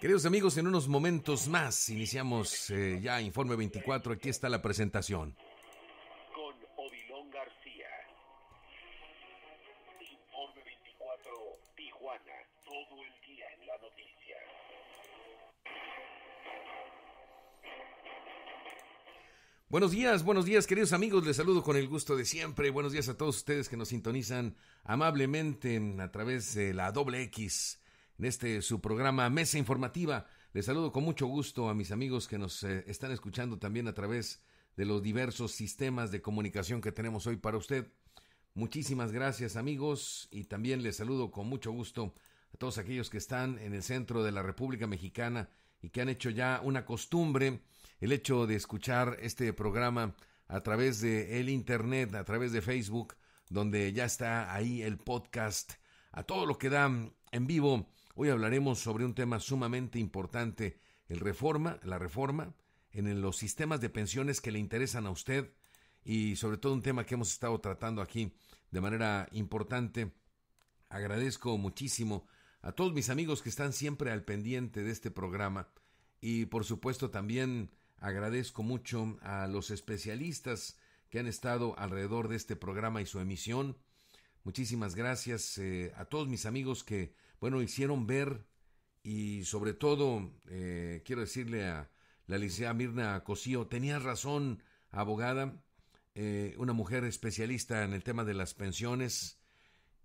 Queridos amigos, en unos momentos más iniciamos eh, ya Informe 24. Aquí está la presentación. Con Odilon García. Informe 24, Tijuana, todo el día en la noticia. Buenos días, buenos días, queridos amigos. Les saludo con el gusto de siempre. Buenos días a todos ustedes que nos sintonizan amablemente a través de la doble X en este su programa Mesa Informativa. Les saludo con mucho gusto a mis amigos que nos eh, están escuchando también a través de los diversos sistemas de comunicación que tenemos hoy para usted. Muchísimas gracias amigos y también les saludo con mucho gusto a todos aquellos que están en el centro de la República Mexicana y que han hecho ya una costumbre el hecho de escuchar este programa a través de el internet, a través de Facebook, donde ya está ahí el podcast, a todo lo que da en vivo Hoy hablaremos sobre un tema sumamente importante, el reforma, la reforma en los sistemas de pensiones que le interesan a usted y sobre todo un tema que hemos estado tratando aquí de manera importante. Agradezco muchísimo a todos mis amigos que están siempre al pendiente de este programa y por supuesto también agradezco mucho a los especialistas que han estado alrededor de este programa y su emisión. Muchísimas gracias eh, a todos mis amigos que bueno, hicieron ver y sobre todo eh, quiero decirle a la licenciada Mirna Cosío, tenía razón, abogada, eh, una mujer especialista en el tema de las pensiones,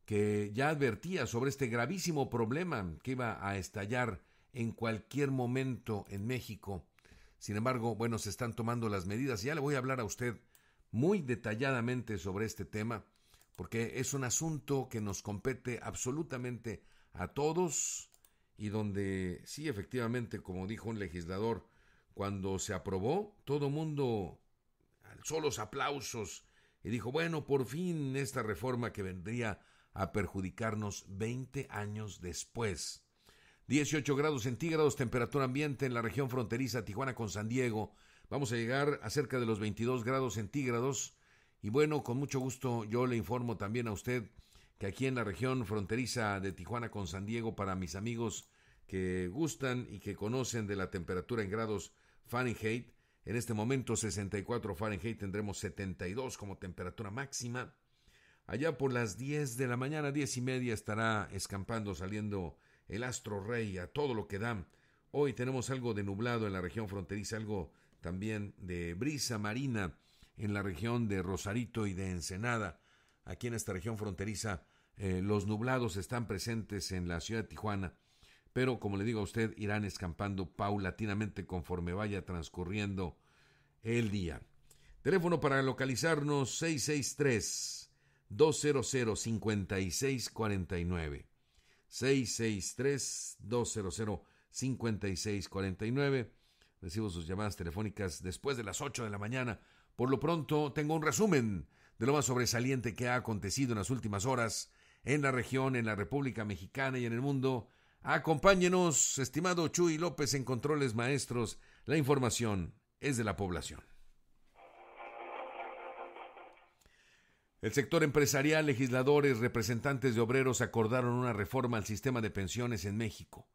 que ya advertía sobre este gravísimo problema que iba a estallar en cualquier momento en México. Sin embargo, bueno, se están tomando las medidas. Ya le voy a hablar a usted muy detalladamente sobre este tema, porque es un asunto que nos compete absolutamente a todos y donde sí, efectivamente, como dijo un legislador, cuando se aprobó, todo mundo alzó los aplausos y dijo, bueno, por fin esta reforma que vendría a perjudicarnos 20 años después. 18 grados centígrados, temperatura ambiente en la región fronteriza Tijuana con San Diego. Vamos a llegar a cerca de los 22 grados centígrados. Y bueno, con mucho gusto yo le informo también a usted que aquí en la región fronteriza de Tijuana con San Diego, para mis amigos que gustan y que conocen de la temperatura en grados Fahrenheit, en este momento 64 Fahrenheit tendremos 72 como temperatura máxima. Allá por las 10 de la mañana, diez y media, estará escampando, saliendo el astro rey a todo lo que da. Hoy tenemos algo de nublado en la región fronteriza, algo también de brisa marina en la región de Rosarito y de Ensenada. Aquí en esta región fronteriza eh, los nublados están presentes en la ciudad de Tijuana, pero como le digo a usted, irán escampando paulatinamente conforme vaya transcurriendo el día. Teléfono para localizarnos 663-200-5649. 663-200-5649. Recibo sus llamadas telefónicas después de las 8 de la mañana. Por lo pronto, tengo un resumen de lo más sobresaliente que ha acontecido en las últimas horas en la región, en la República Mexicana y en el mundo. Acompáñenos, estimado Chuy López en Controles Maestros. La información es de la población. El sector empresarial, legisladores, representantes de obreros acordaron una reforma al sistema de pensiones en México.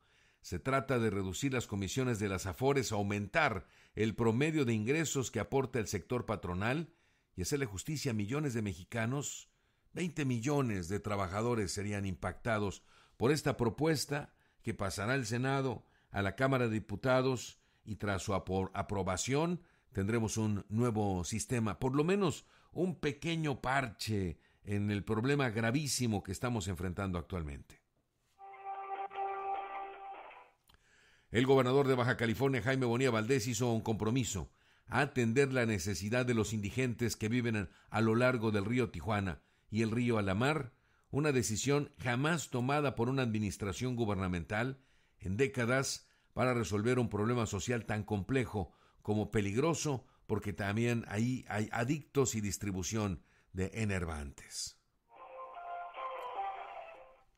Se trata de reducir las comisiones de las AFORES, aumentar el promedio de ingresos que aporta el sector patronal y hacerle justicia a millones de mexicanos 20 millones de trabajadores serían impactados por esta propuesta que pasará al Senado a la Cámara de Diputados y tras su aprobación tendremos un nuevo sistema, por lo menos un pequeño parche en el problema gravísimo que estamos enfrentando actualmente. El gobernador de Baja California, Jaime Bonilla Valdés, hizo un compromiso a atender la necesidad de los indigentes que viven a lo largo del río Tijuana, y el río a la mar, una decisión jamás tomada por una administración gubernamental en décadas para resolver un problema social tan complejo como peligroso, porque también ahí hay adictos y distribución de enervantes.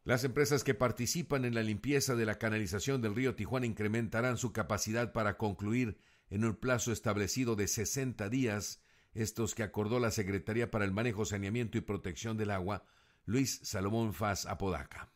Las empresas que participan en la limpieza de la canalización del río Tijuana incrementarán su capacidad para concluir en un plazo establecido de 60 días estos que acordó la Secretaría para el Manejo, Saneamiento y Protección del Agua, Luis Salomón Faz Apodaca.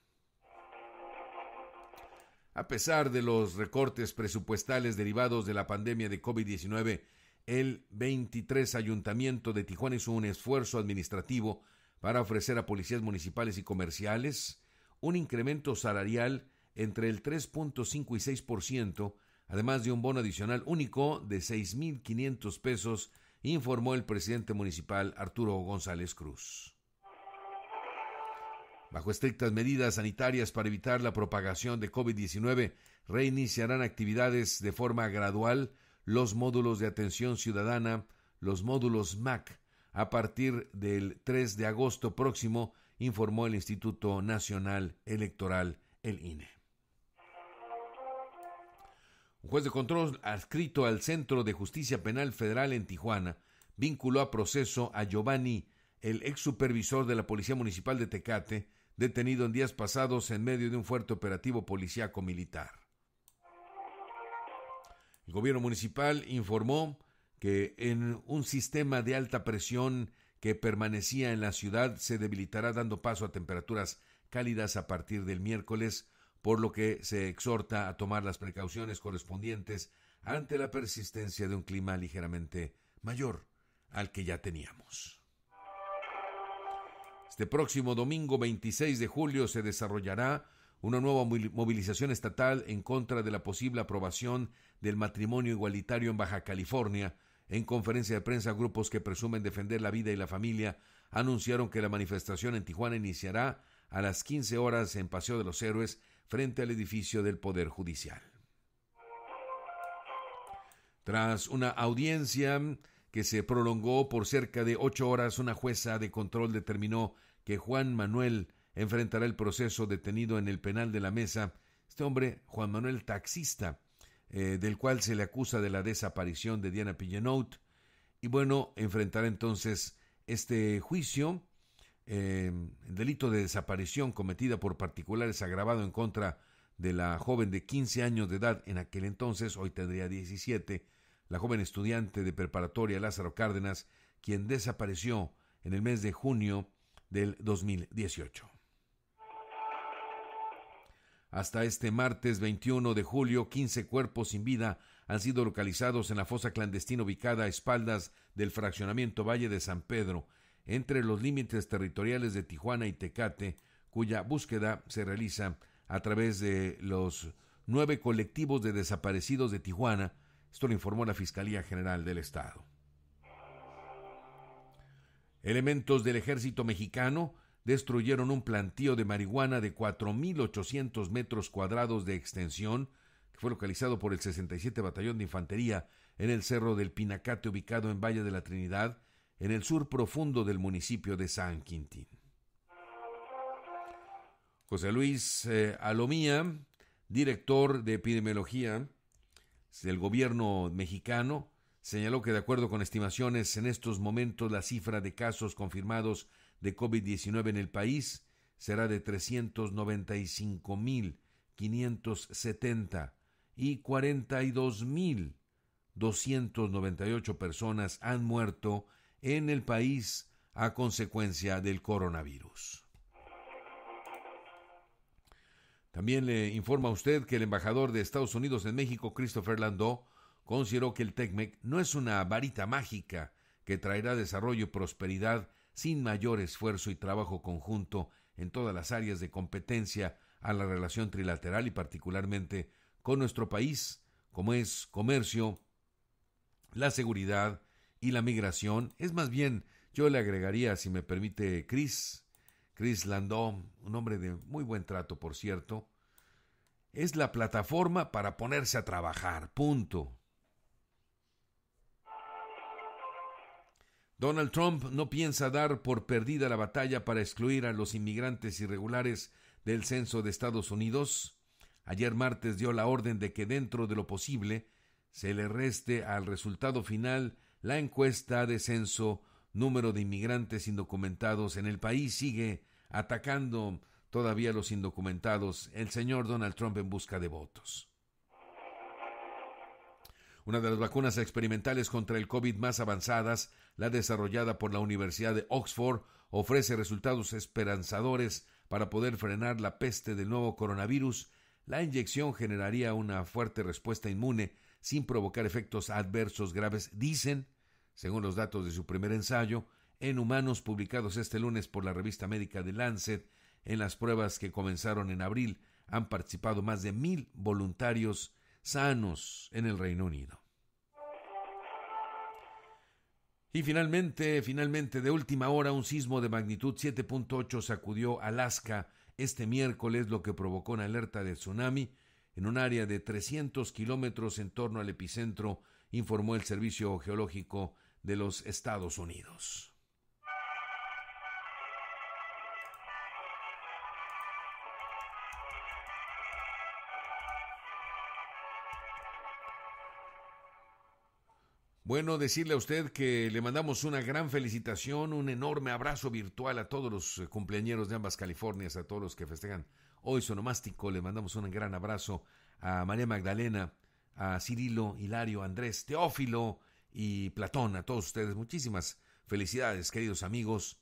A pesar de los recortes presupuestales derivados de la pandemia de COVID-19, el 23 Ayuntamiento de Tijuana hizo un esfuerzo administrativo para ofrecer a policías municipales y comerciales un incremento salarial entre el 3.5 y 6%, además de un bono adicional único de 6.500 pesos informó el presidente municipal Arturo González Cruz. Bajo estrictas medidas sanitarias para evitar la propagación de COVID-19, reiniciarán actividades de forma gradual los módulos de atención ciudadana, los módulos MAC, a partir del 3 de agosto próximo, informó el Instituto Nacional Electoral, el INE. Un juez de control adscrito al Centro de Justicia Penal Federal en Tijuana vinculó a proceso a Giovanni, el ex supervisor de la Policía Municipal de Tecate, detenido en días pasados en medio de un fuerte operativo policíaco militar. El gobierno municipal informó que en un sistema de alta presión que permanecía en la ciudad se debilitará dando paso a temperaturas cálidas a partir del miércoles, por lo que se exhorta a tomar las precauciones correspondientes ante la persistencia de un clima ligeramente mayor al que ya teníamos. Este próximo domingo 26 de julio se desarrollará una nueva movilización estatal en contra de la posible aprobación del matrimonio igualitario en Baja California. En conferencia de prensa, grupos que presumen defender la vida y la familia anunciaron que la manifestación en Tijuana iniciará a las 15 horas en Paseo de los Héroes frente al edificio del Poder Judicial. Tras una audiencia que se prolongó por cerca de ocho horas, una jueza de control determinó que Juan Manuel enfrentará el proceso detenido en el penal de la mesa. Este hombre, Juan Manuel Taxista, eh, del cual se le acusa de la desaparición de Diana Pigenaud. Y bueno, enfrentará entonces este juicio Em, el delito de desaparición cometida por particulares agravado en contra de la joven de 15 años de edad en aquel entonces, hoy tendría 17, la joven estudiante de preparatoria Lázaro Cárdenas, quien desapareció en el mes de junio del 2018. Hasta este martes 21 de julio, 15 cuerpos sin vida han sido localizados en la fosa clandestina ubicada a espaldas del fraccionamiento Valle de San Pedro, entre los límites territoriales de Tijuana y Tecate, cuya búsqueda se realiza a través de los nueve colectivos de desaparecidos de Tijuana. Esto lo informó la Fiscalía General del Estado. Elementos del ejército mexicano destruyeron un plantío de marihuana de 4.800 metros cuadrados de extensión que fue localizado por el 67 Batallón de Infantería en el Cerro del Pinacate ubicado en Valle de la Trinidad en el sur profundo del municipio de San Quintín. José Luis eh, Alomía, director de epidemiología del gobierno mexicano, señaló que de acuerdo con estimaciones, en estos momentos la cifra de casos confirmados de COVID-19 en el país será de 395.570 y 42.298 personas han muerto en el país a consecuencia del coronavirus. También le informa a usted que el embajador de Estados Unidos en México, Christopher Landau, consideró que el TECMEC no es una varita mágica que traerá desarrollo y prosperidad sin mayor esfuerzo y trabajo conjunto en todas las áreas de competencia a la relación trilateral y particularmente con nuestro país, como es comercio, la seguridad, y la migración. Es más bien, yo le agregaría, si me permite, Chris, Chris Landau, un hombre de muy buen trato, por cierto, es la plataforma para ponerse a trabajar, punto. Donald Trump no piensa dar por perdida la batalla para excluir a los inmigrantes irregulares del censo de Estados Unidos. Ayer martes dio la orden de que dentro de lo posible se le reste al resultado final la encuesta de censo número de inmigrantes indocumentados en el país sigue atacando todavía a los indocumentados, el señor Donald Trump en busca de votos. Una de las vacunas experimentales contra el COVID más avanzadas, la desarrollada por la Universidad de Oxford, ofrece resultados esperanzadores para poder frenar la peste del nuevo coronavirus. La inyección generaría una fuerte respuesta inmune sin provocar efectos adversos graves, dicen según los datos de su primer ensayo, en humanos publicados este lunes por la revista médica de Lancet. En las pruebas que comenzaron en abril han participado más de mil voluntarios sanos en el Reino Unido. Y finalmente, finalmente, de última hora, un sismo de magnitud 7.8 sacudió Alaska este miércoles, lo que provocó una alerta de tsunami en un área de 300 kilómetros en torno al epicentro, informó el Servicio Geológico de los Estados Unidos. Bueno, decirle a usted que le mandamos una gran felicitación, un enorme abrazo virtual a todos los eh, cumpleaños de ambas Californias, a todos los que festejan hoy Sonomástico. Le mandamos un gran abrazo a María Magdalena, a Cirilo, Hilario, Andrés, Teófilo, y Platón, a todos ustedes muchísimas felicidades, queridos amigos.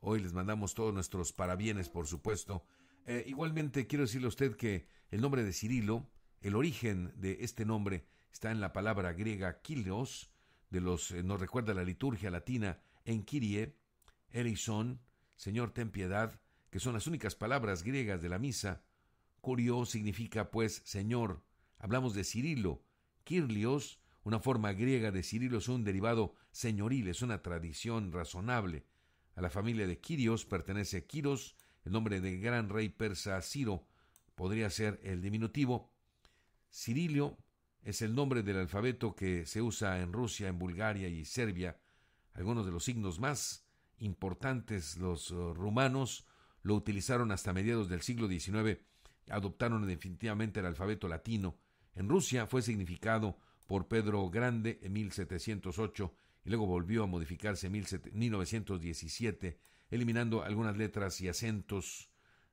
Hoy les mandamos todos nuestros parabienes, por supuesto. Eh, igualmente quiero decirle a usted que el nombre de Cirilo, el origen de este nombre está en la palabra griega kilos, de los eh, nos recuerda la liturgia latina en kirie erison, Señor ten piedad, que son las únicas palabras griegas de la misa. Curio significa pues Señor. Hablamos de Cirilo. Kirlios una forma griega de Cirilo es un derivado señoril, es una tradición razonable. A la familia de Quirios pertenece Quiros, el nombre del gran rey persa Ciro podría ser el diminutivo. Cirilio es el nombre del alfabeto que se usa en Rusia, en Bulgaria y Serbia. Algunos de los signos más importantes los eh, rumanos lo utilizaron hasta mediados del siglo XIX, adoptaron definitivamente el alfabeto latino. En Rusia fue significado por Pedro Grande en 1708 y luego volvió a modificarse en 1917, eliminando algunas letras y acentos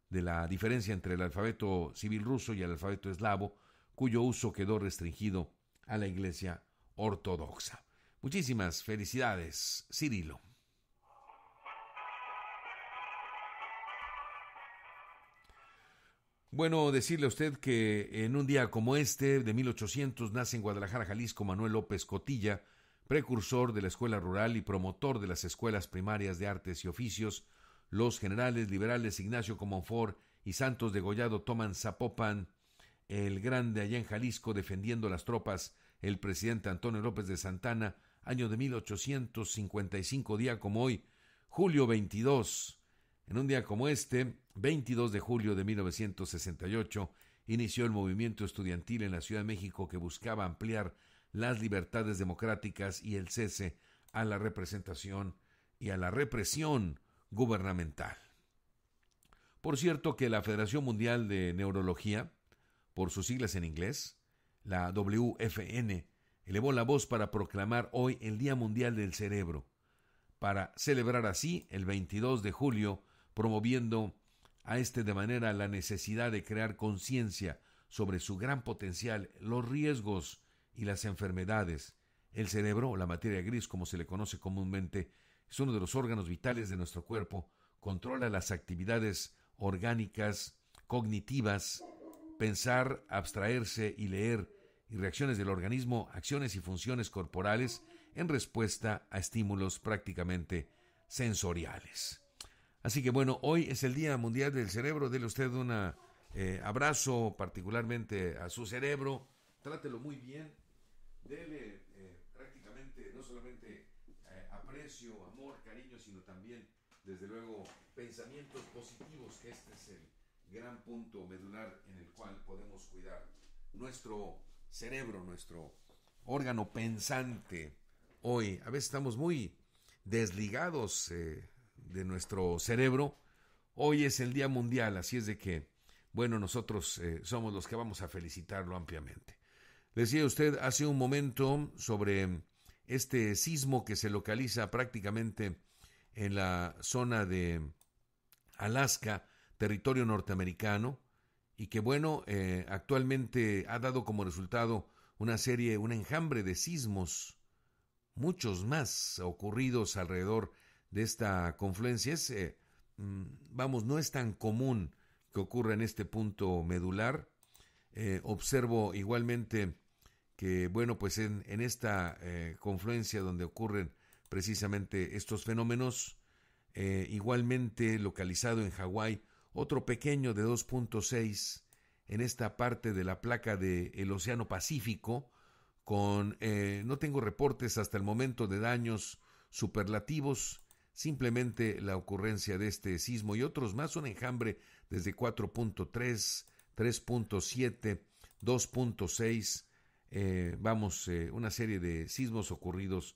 de la diferencia entre el alfabeto civil ruso y el alfabeto eslavo, cuyo uso quedó restringido a la Iglesia ortodoxa. Muchísimas felicidades, Cirilo. Bueno, decirle a usted que en un día como este, de 1800, nace en Guadalajara, Jalisco, Manuel López Cotilla, precursor de la escuela rural y promotor de las escuelas primarias de artes y oficios. Los generales liberales Ignacio Comonfort y Santos Degollado toman Zapopan, el grande allá en Jalisco, defendiendo las tropas. El presidente Antonio López de Santana, año de 1855, día como hoy, julio 22 en un día como este, 22 de julio de 1968, inició el movimiento estudiantil en la Ciudad de México que buscaba ampliar las libertades democráticas y el cese a la representación y a la represión gubernamental. Por cierto que la Federación Mundial de Neurología, por sus siglas en inglés, la WFN, elevó la voz para proclamar hoy el Día Mundial del Cerebro, para celebrar así el 22 de julio promoviendo a este de manera la necesidad de crear conciencia sobre su gran potencial, los riesgos y las enfermedades. El cerebro, la materia gris como se le conoce comúnmente, es uno de los órganos vitales de nuestro cuerpo, controla las actividades orgánicas, cognitivas, pensar, abstraerse y leer, y reacciones del organismo, acciones y funciones corporales en respuesta a estímulos prácticamente sensoriales. Así que bueno, hoy es el Día Mundial del Cerebro. Dele usted un eh, abrazo particularmente a su cerebro. Trátelo muy bien. Dele eh, prácticamente no solamente eh, aprecio, amor, cariño, sino también, desde luego, pensamientos positivos, que este es el gran punto medular en el cual podemos cuidar nuestro cerebro, nuestro órgano pensante hoy. A veces estamos muy desligados eh, de nuestro cerebro. Hoy es el Día Mundial, así es de que, bueno, nosotros eh, somos los que vamos a felicitarlo ampliamente. Decía usted hace un momento sobre este sismo que se localiza prácticamente en la zona de Alaska, territorio norteamericano, y que bueno, eh, actualmente ha dado como resultado una serie, un enjambre de sismos, muchos más ocurridos alrededor de esta confluencia. Es, eh, mm, vamos, no es tan común que ocurra en este punto medular. Eh, observo igualmente que, bueno, pues en, esta eh, confluencia donde ocurren precisamente estos fenómenos, igualmente localizado en Hawái, otro pequeño de 2.6 en esta parte de la placa del Océano Pacífico, con, no tengo reportes hasta el momento de daños superlativos, Simplemente la ocurrencia de este sismo y otros más son enjambre desde 4.3, 3.7, 2.6, vamos, eh, una serie de sismos ocurridos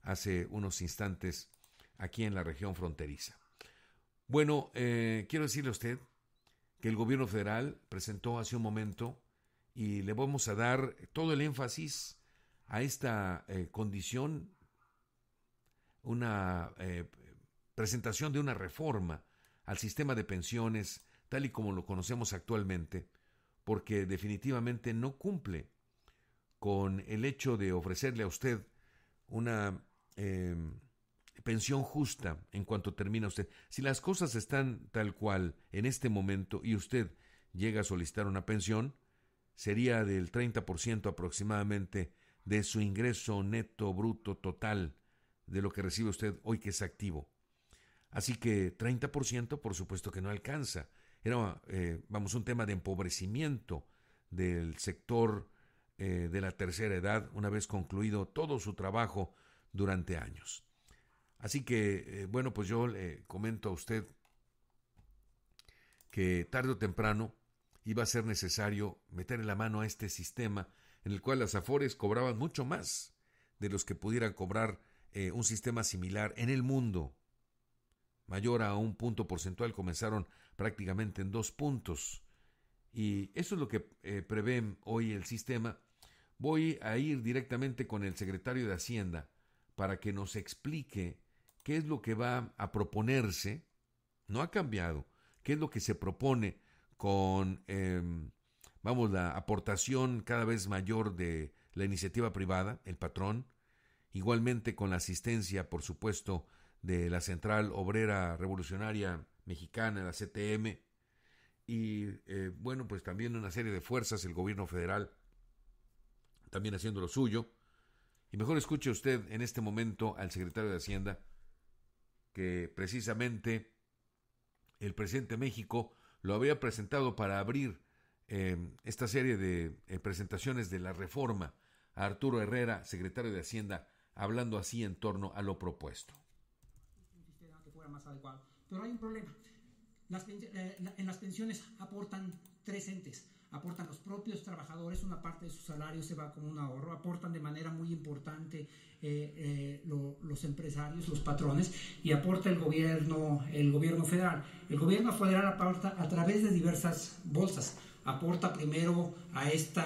hace unos instantes aquí en la región fronteriza. Bueno, eh, quiero decirle a usted que el gobierno federal presentó hace un momento y le vamos a dar todo el énfasis a esta eh, condición una eh, presentación de una reforma al sistema de pensiones tal y como lo conocemos actualmente, porque definitivamente no cumple con el hecho de ofrecerle a usted una eh, pensión justa en cuanto termina usted. Si las cosas están tal cual en este momento y usted llega a solicitar una pensión, sería del 30% aproximadamente de su ingreso neto bruto total de lo que recibe usted hoy que es activo. Así que 30% por supuesto que no alcanza. Era, eh, vamos, un tema de empobrecimiento del sector eh, de la tercera edad una vez concluido todo su trabajo durante años. Así que, eh, bueno, pues yo le comento a usted que tarde o temprano iba a ser necesario meter en la mano a este sistema en el cual las afores cobraban mucho más de los que pudieran cobrar eh, un sistema similar en el mundo. Mayor a un punto porcentual, comenzaron prácticamente en dos puntos. Y eso es lo que prevén eh, prevé hoy el sistema. Voy a ir directamente con el secretario de Hacienda para que nos explique qué es lo que va a proponerse. No ha cambiado. ¿Qué es lo que se propone con, em, vamos, la aportación cada vez mayor de la iniciativa privada, el patrón? igualmente con la asistencia, por supuesto, de la Central Obrera Revolucionaria Mexicana, la CTM, y eh, bueno, pues también una serie de fuerzas, el gobierno federal también haciendo lo suyo. Y mejor escuche usted en este momento al secretario de Hacienda, que precisamente el presidente de México lo había presentado para abrir eh, esta serie de eh, presentaciones de la reforma a Arturo Herrera, secretario de Hacienda, hablando así en torno a lo propuesto. Pero hay un problema. Eh, en las pensiones aportan tres entes. Aportan los propios trabajadores, una parte de su salario se va como un ahorro, aportan de manera muy importante eh, eh, los empresarios, los patrones, y aporta el gobierno, el gobierno federal. El gobierno federal aporta a través de diversas bolsas aporta primero a esta,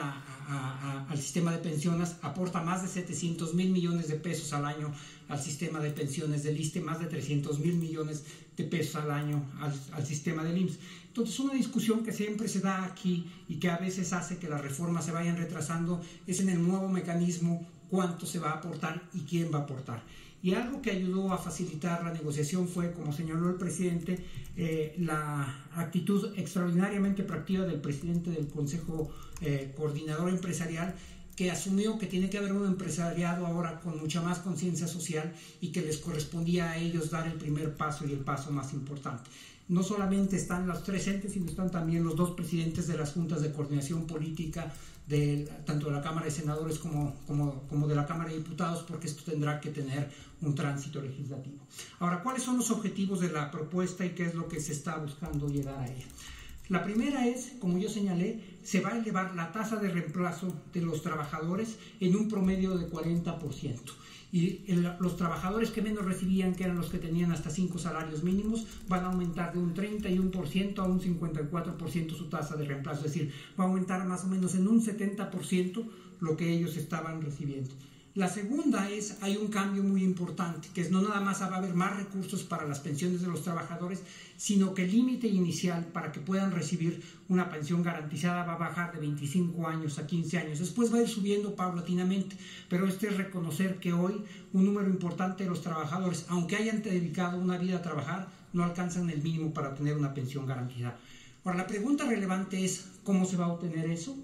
al sistema de pensiones, aporta más de 700 mil millones de pesos al año al sistema de pensiones del ISTE, más de 300 mil millones de pesos al año al, al, sistema del IMSS. Entonces, una discusión que siempre se da aquí y que a veces hace que las reformas se vayan retrasando es en el nuevo mecanismo cuánto se va a aportar y quién va a aportar. Y algo que ayudó a facilitar la negociación fue, como señaló el presidente, eh, la actitud extraordinariamente proactiva del presidente del Consejo eh, Coordinador Empresarial, que asumió que tiene que haber un empresariado ahora con mucha más conciencia social y que les correspondía a ellos dar el primer paso y el paso más importante. No solamente están los tres entes, sino están también los dos presidentes de las juntas de coordinación política de, tanto de la Cámara de Senadores como, como de la Cámara de Diputados, porque esto tendrá que tener un tránsito legislativo. Ahora, ¿cuáles son los objetivos de la propuesta y qué es lo que se está buscando llegar a ella? La primera es, como yo señalé, se va a elevar la tasa de reemplazo de los trabajadores en un promedio de 40% y los trabajadores que menos recibían, que eran los que tenían hasta 5 salarios mínimos, van a aumentar de un 31% a un 54% su tasa de reemplazo, es decir, va a aumentar más o menos en un 70% lo que ellos estaban recibiendo. La segunda es, hay un cambio muy importante, que es no nada más va a haber más recursos para las pensiones de los trabajadores, sino que el límite inicial para que puedan recibir una pensión garantizada va a bajar de 25 años a 15 años. Después va a ir subiendo paulatinamente, pero este es reconocer que hoy un número importante de los trabajadores, aunque hayan dedicado una vida a trabajar, no alcanzan el mínimo para tener una pensión garantizada. Ahora, la pregunta relevante es, ¿cómo se va a obtener eso?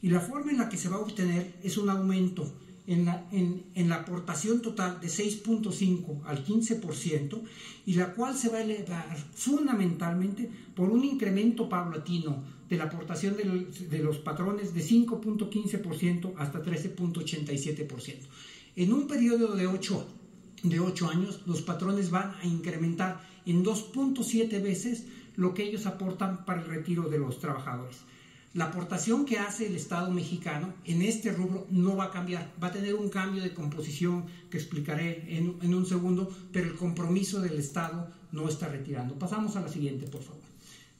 Y la forma en la que se va a obtener es un aumento en la, aportación total de 6.5 al 15% y la cual se va a elevar fundamentalmente por un incremento paulatino de la aportación de, los patrones de 5.15% hasta 13.87%. En un periodo de de 8 años, los patrones van a incrementar en 2.7 veces lo que ellos aportan para el retiro de los trabajadores. La aportación que hace el Estado mexicano en este rubro no va a cambiar, va a tener un cambio de composición que explicaré en, un segundo, pero el compromiso del Estado no está retirando. Pasamos a la siguiente, por favor.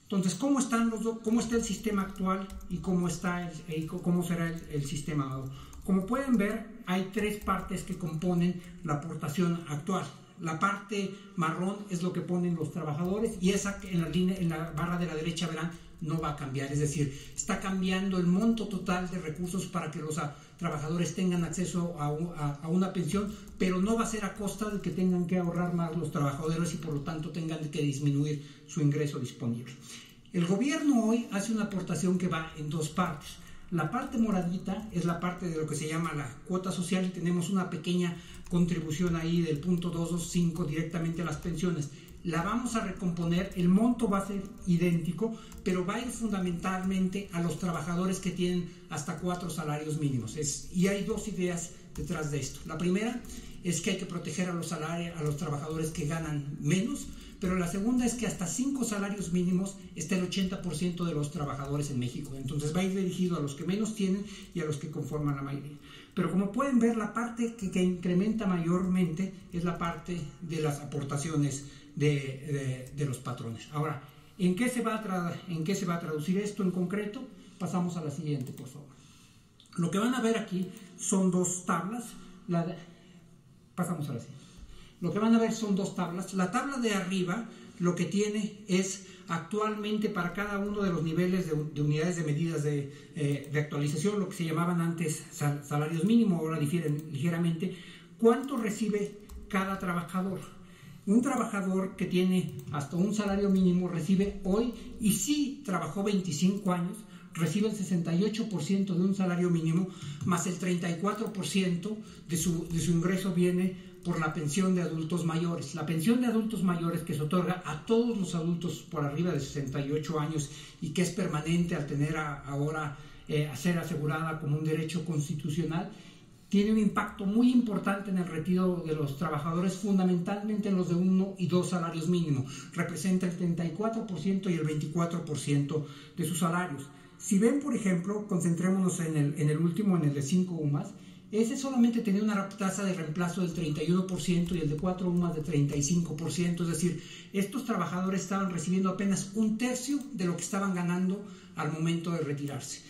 Entonces, ¿cómo, está el sistema actual y cómo, será el, sistema? Como pueden ver, hay tres partes que componen la aportación actual. La parte marrón es lo que ponen los trabajadores y esa en en la barra de la derecha verán no va a cambiar. Es decir, está cambiando el monto total de recursos para que los ah, trabajadores tengan acceso a, una pensión, pero no va a ser a costa de que tengan que ahorrar más los trabajadores y por lo tanto tengan que disminuir su ingreso disponible. El gobierno hoy hace una aportación que va en dos partes. La parte moradita es la parte de lo que se llama la cuota social y tenemos una pequeña contribución ahí del punto 225 directamente a las pensiones la vamos a recomponer, el monto va a ser idéntico, pero va a ir fundamentalmente a los trabajadores que tienen hasta cuatro salarios mínimos. Es, y hay dos ideas detrás de esto. La primera es que hay que proteger a los, salarios, a los trabajadores que ganan menos, pero la segunda es que hasta cinco salarios mínimos está el 80% de los trabajadores en México. Entonces va a ir dirigido a los que menos tienen y a los que conforman la mayoría. Pero como pueden ver, la parte que incrementa mayormente es la parte de las aportaciones de, los patrones. Ahora, ¿en qué, se va a ¿en qué se va a traducir esto en concreto? Pasamos a la siguiente, por favor. Lo que van a ver aquí son dos tablas. Pasamos a la siguiente. Lo que van a ver son dos tablas. La tabla de arriba lo que tiene es actualmente para cada uno de los niveles de, unidades de medidas eh, de, actualización, lo que se llamaban antes salarios mínimos, ahora difieren ligeramente, cuánto recibe cada trabajador un trabajador que tiene hasta un salario mínimo recibe hoy, y sí trabajó 25 años, recibe el 68% de un salario mínimo, más el 34% de su, de su ingreso viene por la pensión de adultos mayores. La pensión de adultos mayores que se otorga a todos los adultos por arriba de 68 años y que es permanente al tener ahora, eh, a ser asegurada como un derecho constitucional, tiene un impacto muy importante en el retiro de los trabajadores, fundamentalmente en los de uno y dos salarios mínimos. Representa el 34% y el 24% de sus salarios. Si ven, por ejemplo, concentrémonos en el, en el último, en el de 5 UMAS, ese solamente tenía una tasa de reemplazo del 31% y el de 4 UMAS de 35%. Es decir, estos trabajadores estaban recibiendo apenas un tercio de lo que estaban ganando al momento de retirarse.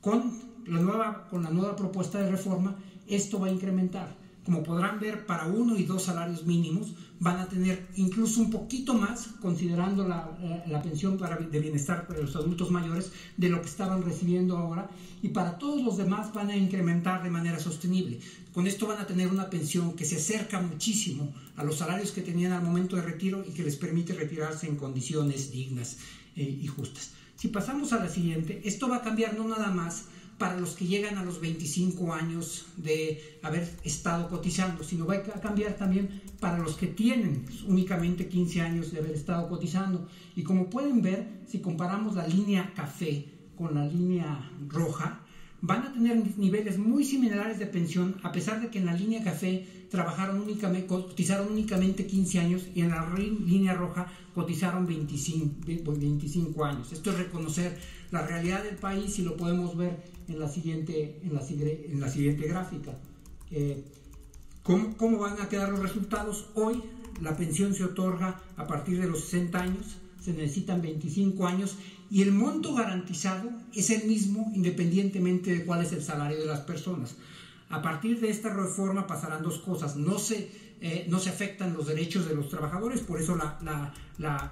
Con la nueva, con la nueva propuesta de reforma, esto va a incrementar. Como podrán ver, para uno y dos salarios mínimos van a tener incluso un poquito más, considerando la, eh, pensión para, de bienestar para los adultos mayores, de lo que estaban recibiendo ahora. Y para todos los demás van a incrementar de manera sostenible. Con esto van a tener una pensión que se acerca muchísimo a los salarios que tenían al momento de retiro y que les permite retirarse en condiciones dignas eh, y justas. Si pasamos a la siguiente, esto va a cambiar no nada más para los que llegan a los 25 años de haber estado cotizando, sino va a cambiar también para los que tienen únicamente 15 años de haber estado cotizando. Y como pueden ver, si comparamos la línea café con la línea roja, van a tener niveles muy similares de pensión, a pesar de que en la línea café trabajaron únicamente, cotizaron únicamente 15 años y en la línea roja cotizaron 25, 25 años. Esto es reconocer la realidad del país y lo podemos ver en la siguiente, en en la siguiente gráfica. Eh, ¿cómo, van a quedar los resultados? Hoy la pensión se otorga a partir de los 60 años, se necesitan 25 años y el monto garantizado es el mismo independientemente de cuál es el salario de las personas. A partir de esta reforma pasarán dos cosas. No sé eh, no se afectan los derechos de los trabajadores, por eso la,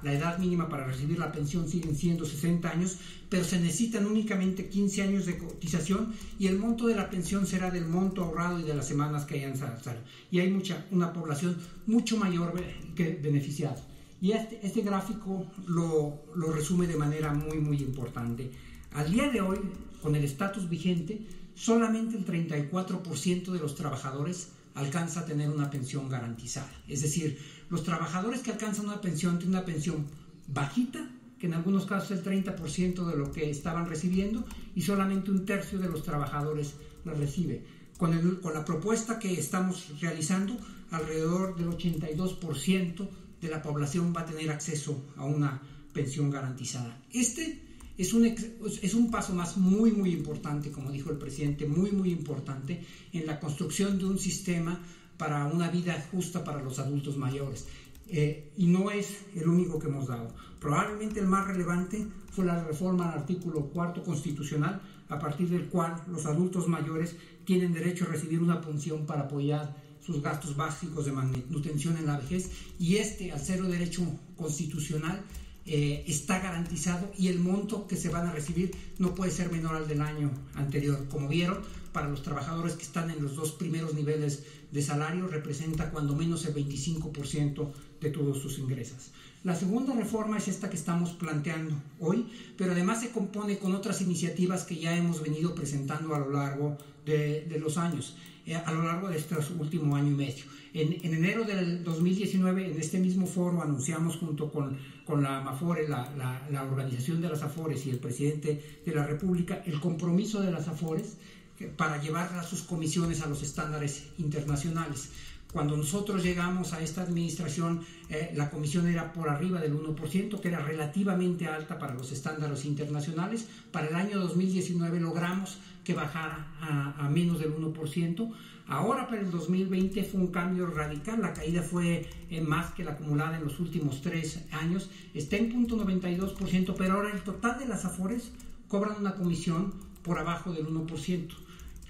edad mínima para recibir la pensión siguen siendo 60 años, pero se necesitan únicamente 15 años de cotización y el monto de la pensión será del monto ahorrado y de las semanas que hayan salido. Y hay mucha, una población mucho mayor que beneficiada. Y este, este, gráfico lo, lo resume de manera muy, muy importante. Al día de hoy, con el estatus vigente, solamente el 34% de los trabajadores alcanza a tener una pensión garantizada. Es decir, los trabajadores que alcanzan una pensión tienen una pensión bajita, que en algunos casos es el 30% de lo que estaban recibiendo, y solamente un tercio de los trabajadores la recibe. Con, con la propuesta que estamos realizando, alrededor del 82% de la población va a tener acceso a una pensión garantizada. Este es un, es un paso más muy, muy importante, como dijo el presidente, muy, muy importante en la construcción de un sistema para una vida justa para los adultos mayores. Eh, y no es el único que hemos dado. Probablemente el más relevante fue la reforma al artículo cuarto constitucional, a partir del cual los adultos mayores tienen derecho a recibir una punción para apoyar sus gastos básicos de manutención en la vejez y este, al ser derecho constitucional, eh, está garantizado y el monto que se van a recibir no puede ser menor al del año anterior. Como vieron, para los trabajadores que están en los dos primeros niveles de salario representa cuando menos el 25% de todos sus ingresos. La segunda reforma es esta que estamos planteando hoy, pero además se compone con otras iniciativas que ya hemos venido presentando a lo largo de los años. Eh, a lo largo de este último año y medio. En, enero del 2019, en este mismo foro, anunciamos junto con, la AMAFORE, la, organización de las AFORES y el presidente de la República, el compromiso de las AFORES para llevar a sus comisiones a los estándares internacionales. Cuando nosotros llegamos a esta administración, eh, la comisión era por arriba del 1%, que era relativamente alta para los estándares internacionales. Para el año 2019 logramos que bajara a, menos del 1%. Ahora para el 2020 fue un cambio radical, la caída fue eh, más que la acumulada en los últimos tres años, está en 0.92%, pero ahora el total de las afores cobran una comisión por abajo del 1%.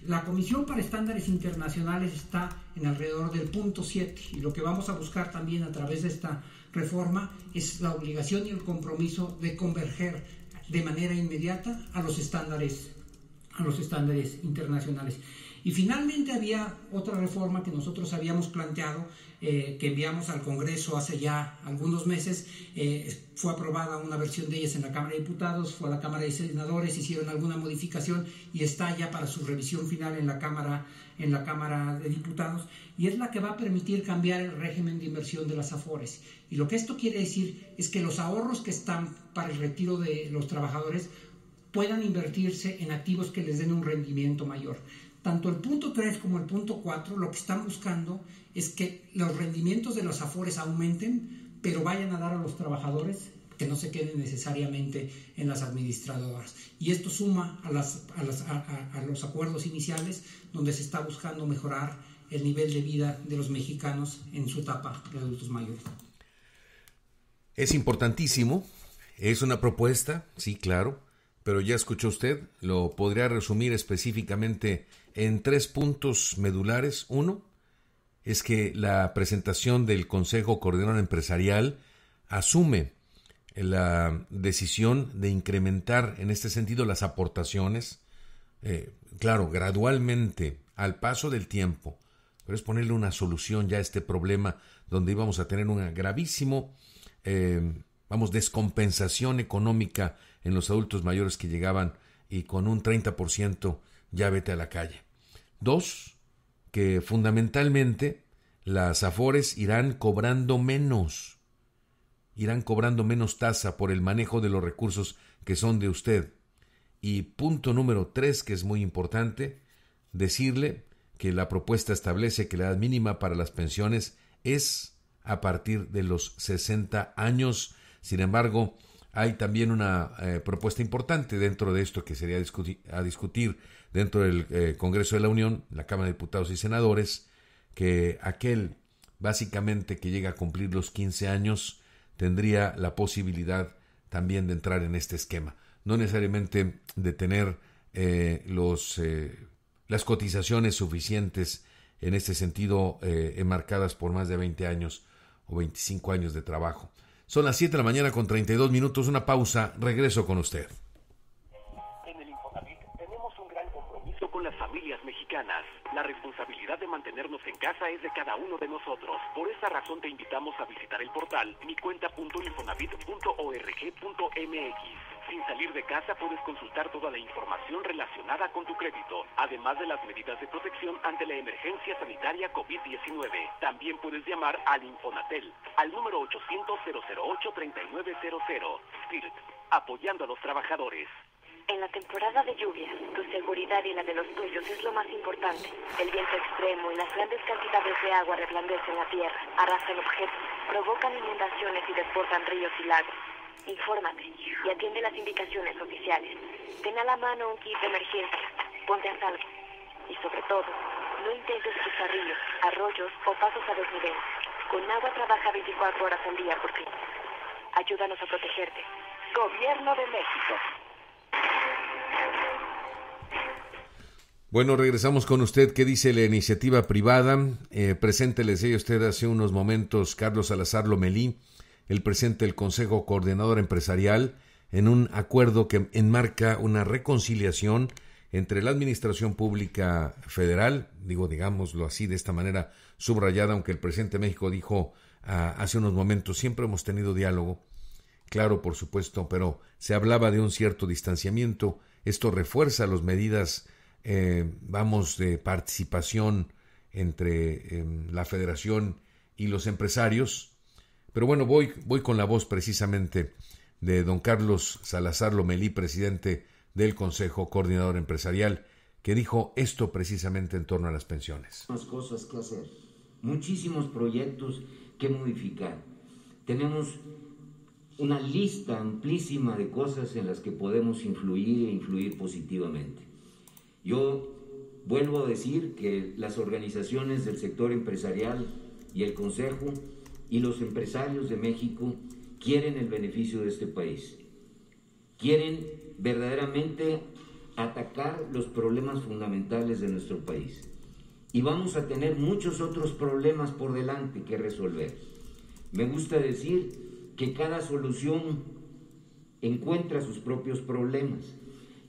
La comisión para estándares internacionales está en alrededor del punto .7 y lo que vamos a buscar también a través de esta reforma es la obligación y el compromiso de converger de manera inmediata a los estándares a los estándares internacionales. Y finalmente había otra reforma que nosotros habíamos planteado, eh, que enviamos al Congreso hace ya algunos meses. Eh, fue aprobada una versión de ellas en la Cámara de Diputados, fue a la Cámara de Senadores, hicieron alguna modificación y está ya para su revisión final en la Cámara, en la Cámara de Diputados. Y es la que va a permitir cambiar el régimen de inversión de las AFORES. Y lo que esto quiere decir es que los ahorros que están para el retiro de los trabajadores puedan invertirse en activos que les den un rendimiento mayor. Tanto el punto 3 como el punto 4 lo que están buscando es que los rendimientos de los afores aumenten, pero vayan a dar a los trabajadores que no se queden necesariamente en las administradoras. Y esto suma a, a los acuerdos iniciales donde se está buscando mejorar el nivel de vida de los mexicanos en su etapa de adultos mayores. Es importantísimo, es una propuesta, sí, claro, pero ya escuchó usted, lo podría resumir específicamente en tres puntos medulares. Uno, es que la presentación del Consejo Coordinador Empresarial asume la decisión de incrementar en este sentido las aportaciones, eh, claro, gradualmente, al paso del tiempo, pero es ponerle una solución ya a este problema donde íbamos a tener una gravísimo, eh, vamos, descompensación económica en los adultos mayores que llegaban y con un 30% ya vete a la calle. Dos, que fundamentalmente las afores irán cobrando menos, irán cobrando menos tasa por el manejo de los recursos que son de usted. Y punto número tres, que es muy importante, decirle que la propuesta establece que la edad mínima para las pensiones es a partir de los 60 años. Sin embargo, hay también una eh, propuesta importante dentro de esto que sería a discutir dentro del eh, Congreso de la Unión, la Cámara de Diputados y Senadores, que aquel básicamente que llega a cumplir los 15 años tendría la posibilidad también de entrar en este esquema. No necesariamente de tener eh, los, las cotizaciones suficientes en este sentido enmarcadas por más de 20 años o 25 años de trabajo son las 7 de la mañana con 32 minutos, una pausa, regreso con usted. En el Infonavit tenemos un gran compromiso con las familias mexicanas. La responsabilidad de mantenernos en casa es de cada uno de nosotros. Por esa razón te invitamos a visitar el portal mi micuenta.infonavit.org.mx sin salir de casa puedes consultar toda la información relacionada con tu crédito, además de las medidas de protección ante la emergencia sanitaria COVID-19. También puedes llamar al Infonatel al número 800-008-3900. Spirit, apoyando a los trabajadores. En la temporada de lluvia, tu seguridad y la de los tuyos es lo más importante. El viento extremo y las grandes cantidades de agua reblandecen la tierra, arrastran objetos, provocan inundaciones y desbordan ríos y lagos. Infórmate y atiende las indicaciones oficiales. Ten a la mano un kit de emergencia. Ponte a salvo. Y sobre todo, no intentes cruzar ríos, arroyos o pasos a niveles. Con agua trabaja 24 horas al día por ti. Ayúdanos a protegerte. Gobierno de México. Bueno, regresamos con usted. ¿Qué dice la iniciativa privada? Eh, presente, usted hace unos momentos, Carlos Salazar Lomelí, el presidente del Consejo Coordinador Empresarial, en un acuerdo que enmarca una reconciliación entre la Administración Pública Federal, digo, digámoslo así, de esta manera subrayada, aunque el presidente de México dijo ah, hace unos momentos, siempre hemos tenido diálogo, claro, por supuesto, pero se hablaba de un cierto distanciamiento, esto refuerza las medidas, eh, vamos, de participación entre em, la federación y los empresarios, pero bueno, voy, voy con la voz precisamente de don Carlos Salazar Lomelí, presidente del Consejo Coordinador Empresarial, que dijo esto precisamente en torno a las pensiones. Muchas cosas que hacer, muchísimos proyectos que modificar. Tenemos una lista amplísima de cosas en las que podemos influir e influir positivamente. Yo vuelvo a decir que las organizaciones del sector empresarial y el Consejo y los empresarios de México quieren el beneficio de este país. Quieren verdaderamente atacar los problemas fundamentales de nuestro país. Y vamos a tener muchos otros problemas por delante que resolver. Me gusta decir que cada solución encuentra sus propios problemas.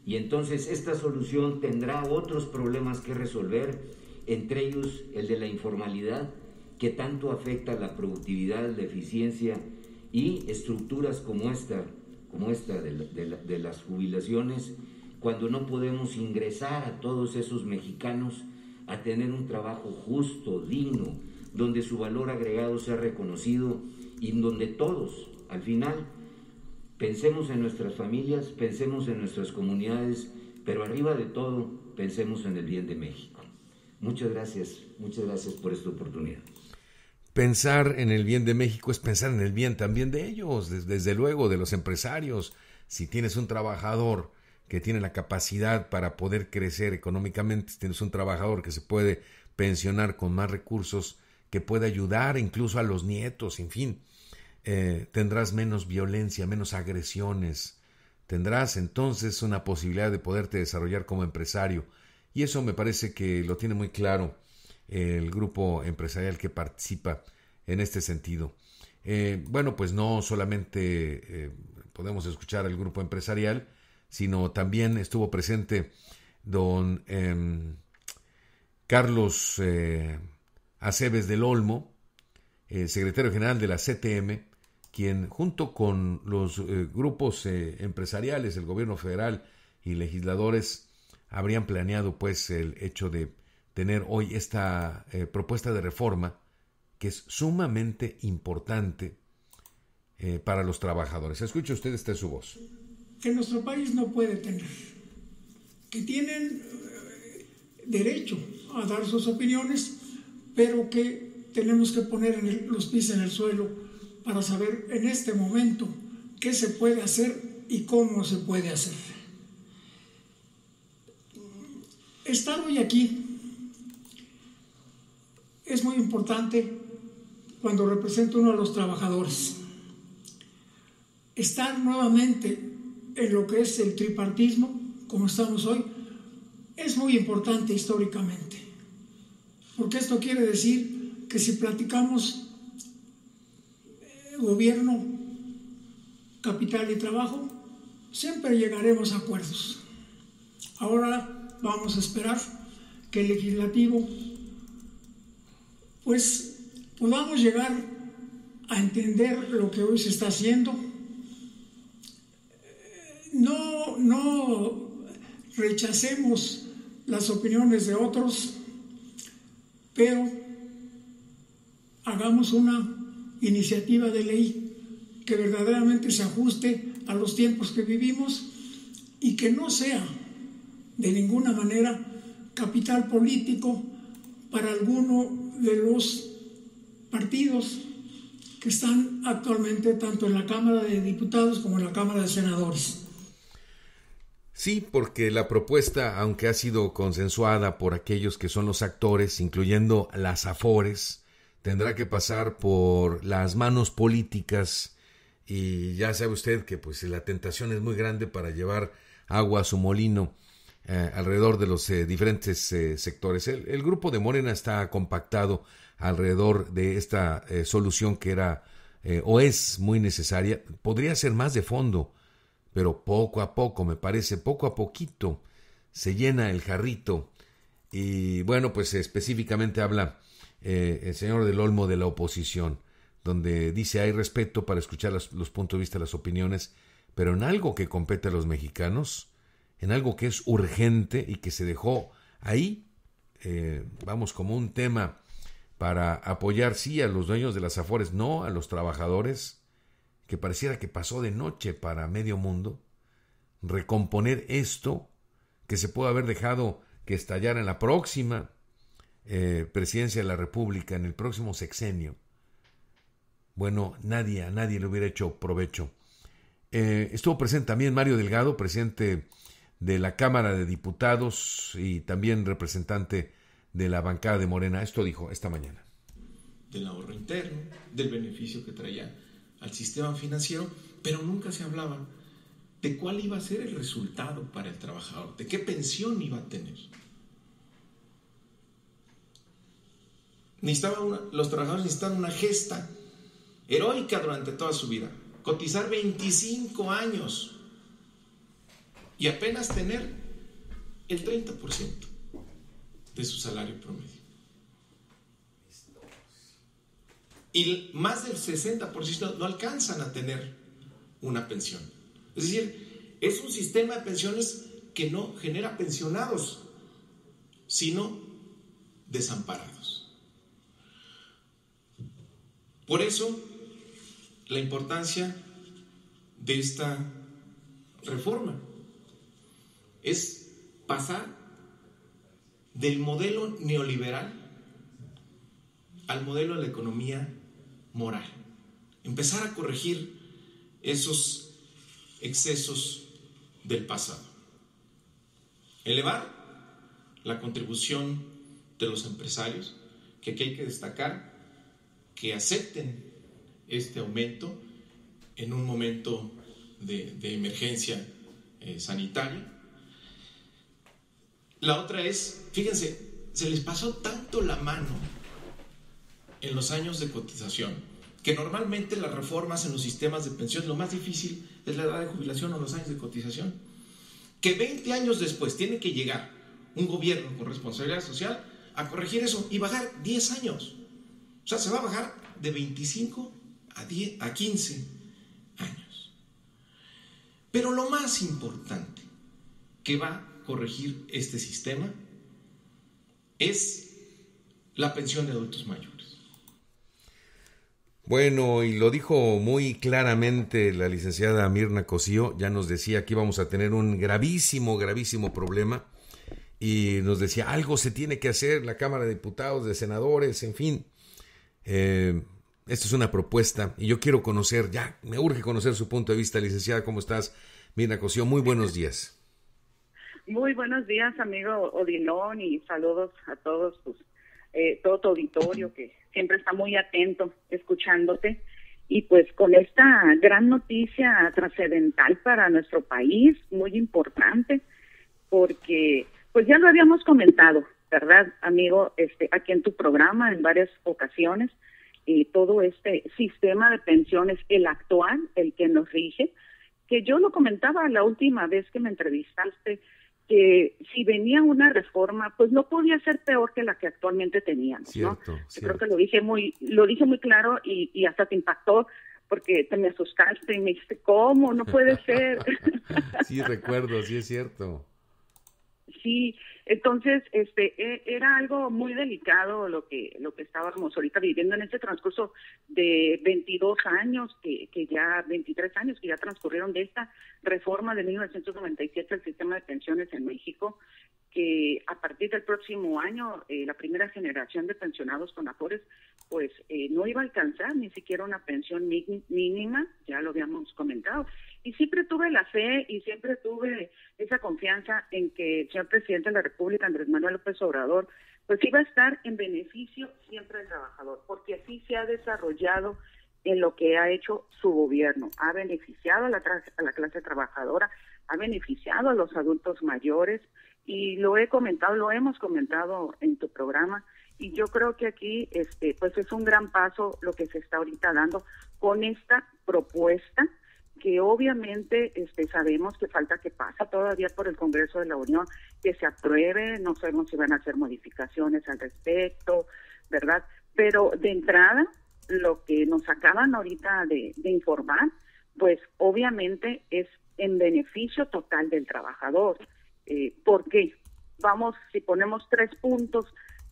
Y entonces esta solución tendrá otros problemas que resolver, entre ellos el de la informalidad, que tanto afecta la productividad, la eficiencia y estructuras como esta, como esta de, de las jubilaciones, cuando no podemos ingresar a todos esos mexicanos a tener un trabajo justo, digno, donde su valor agregado sea reconocido y donde todos, al final, pensemos en nuestras familias, pensemos en nuestras comunidades, pero arriba de todo, pensemos en el bien de México. Muchas gracias, muchas gracias por esta oportunidad. Pensar en el bien de México es pensar en el bien también de ellos, desde luego, de los empresarios. Si tienes un trabajador que tiene la capacidad para poder crecer económicamente, si tienes un trabajador que se puede pensionar con más recursos, que puede ayudar incluso a los nietos, en fin, eh, tendrás menos violencia, menos agresiones, tendrás entonces una posibilidad de poderte desarrollar como empresario. Y eso me parece que lo tiene muy claro el grupo empresarial que participa en este sentido. Eh, bueno, pues no solamente eh, podemos escuchar al grupo empresarial, sino también estuvo presente don em, Carlos eh, Aceves del Olmo, secretario general de la CTM, quien junto con los grupos empresariales, el gobierno federal y legisladores habrían planeado pues el hecho de tener hoy esta eh, propuesta de reforma que es sumamente importante eh, para los trabajadores. Escuche usted, esta es su voz. Que nuestro país no puede tener, que tienen eh, derecho a dar sus opiniones, pero que tenemos que poner los pies en el suelo para saber en este momento qué se puede hacer y cómo se puede hacer. Estar hoy aquí es muy importante cuando representa uno a los trabajadores. Estar nuevamente en lo que es el tripartismo, como estamos hoy, es muy importante históricamente. Porque esto quiere decir que si platicamos eh, gobierno, capital y trabajo, siempre llegaremos a acuerdos. Ahora vamos a esperar que el legislativo pues podamos pues llegar a entender lo que hoy se está haciendo. No, no rechacemos las opiniones de otros, pero hagamos una iniciativa de ley que verdaderamente se ajuste a los tiempos que vivimos y que no sea de ninguna manera capital político para alguno de los partidos que están actualmente tanto en la Cámara de Diputados como en la Cámara de Senadores. Sí, porque la propuesta, aunque ha sido consensuada por aquellos que son los actores, incluyendo las afores, tendrá que pasar por las manos políticas y ya sabe usted que pues la tentación es muy grande para llevar agua a su molino. Eh, alrededor de los eh, diferentes eh, sectores. El, grupo de Morena está compactado alrededor de esta solución que era o es muy necesaria. Podría ser más de fondo, pero poco a poco, me parece, poco a poquito se llena el jarrito. Y bueno, pues específicamente habla el señor del Olmo de la oposición, donde dice hay respeto para escuchar los puntos de vista, las opiniones, pero en algo que compete a los mexicanos, en algo que es urgente y que se dejó ahí, eh, vamos, como un tema para apoyar, sí, a los dueños de las Afores, no a los trabajadores, que pareciera que pasó de noche para medio mundo, recomponer esto que se puede haber dejado que estallara en la próxima eh, presidencia de la República, en el próximo sexenio. Bueno, nadie, a nadie le hubiera hecho provecho. Eh, estuvo presente también Mario Delgado, presidente de la Cámara de Diputados y también representante de la bancada de Morena. Esto dijo esta mañana. Del ahorro interno, del beneficio que traía al sistema financiero, pero nunca se hablaba de cuál iba a ser el resultado para el trabajador, de qué pensión iba a tener. los trabajadores necesitaban una gesta heroica durante toda su vida, cotizar 25 años y apenas tener el 30% de su salario promedio. Y más del 60% no alcanzan a tener una pensión. Es decir, es un sistema de pensiones que no genera pensionados, sino desamparados. Por eso, la importancia de esta reforma es pasar del modelo neoliberal al modelo de la economía moral. Empezar a corregir esos excesos del pasado. Elevar la contribución de los empresarios, que aquí hay que destacar que acepten este aumento en un momento de, emergencia eh, sanitaria la otra es, fíjense, se les pasó tanto la mano en los años de cotización, que normalmente las reformas en los sistemas de pensión, lo más difícil es la edad de jubilación o los años de cotización, que 20 años después tiene que llegar un gobierno con responsabilidad social a corregir eso y bajar 10 años. O sea, se va a bajar de 25 a, 10, a 15 años. Pero lo más importante que va corregir este sistema es la pensión de adultos mayores. Bueno, y lo dijo muy claramente la licenciada Mirna Cosío, ya nos decía que íbamos a tener un gravísimo, gravísimo problema y nos decía algo se tiene que hacer, la Cámara de Diputados, de Senadores, en fin. esta eh, esto es una propuesta y yo quiero conocer ya, me urge conocer su punto de vista, licenciada, ¿cómo estás? Mirna Cosío, muy buenos días. Muy buenos días, amigo Odilón, y saludos a todos tus, eh, todo tu auditorio que siempre está muy atento escuchándote. Y pues con esta gran noticia trascendental para nuestro país, muy importante, porque pues ya lo habíamos comentado, ¿verdad, amigo? Este, aquí en tu programa en varias ocasiones, y todo este sistema de pensiones, el actual, el que nos rige, que yo lo comentaba la última vez que me entrevistaste, que si venía una reforma, pues no podía ser peor que la que actualmente teníamos, ¿no? Yo creo que lo dije muy, lo dije muy claro y, y hasta te impactó porque te me asustaste y me dijiste, ¿cómo? No puede ser. sí, recuerdo, sí es cierto. Sí, entonces, este, e, era algo muy delicado lo que, lo que estábamos ahorita viviendo en este transcurso de 22 años, que, que ya, 23 años que ya transcurrieron de esta reforma de 1997 al sistema de pensiones en México, que a partir del próximo año eh, la primera generación de pensionados con Afores pues eh, no iba a alcanzar ni siquiera una pensión mínima, ya lo habíamos comentado. Y siempre tuve la fe y siempre tuve esa confianza en que el señor presidente de la República, Andrés Manuel López Obrador, pues iba a estar en beneficio siempre del trabajador, porque así se ha desarrollado en lo que ha hecho su gobierno. Ha beneficiado a la, a la clase trabajadora, ha beneficiado a los adultos mayores, y lo he comentado, lo hemos comentado en tu programa y yo creo que aquí este pues es un gran paso lo que se está ahorita dando con esta propuesta que obviamente este, sabemos que falta que pasa todavía por el Congreso de la Unión, que se apruebe, no sabemos si van a hacer modificaciones al respecto, ¿verdad? Pero de entrada, lo que nos acaban ahorita de, de informar, pues obviamente es en beneficio total del trabajador eh, por Vamos, si ponemos tres puntos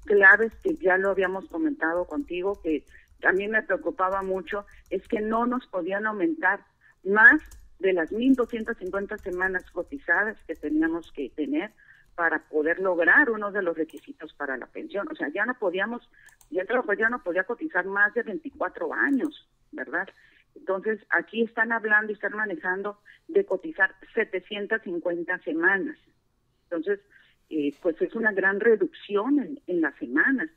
claves que ya lo habíamos comentado contigo, que a mí me preocupaba mucho, es que no nos podían aumentar más de las 1.250 semanas cotizadas que teníamos que tener para poder lograr uno de los requisitos para la pensión. O sea, ya no podíamos, ya el ya no podía cotizar más de 24 años, ¿verdad? Entonces, aquí están hablando y están manejando de cotizar 750 semanas. Entonces, eh, pues es una gran reducción en, las semanas.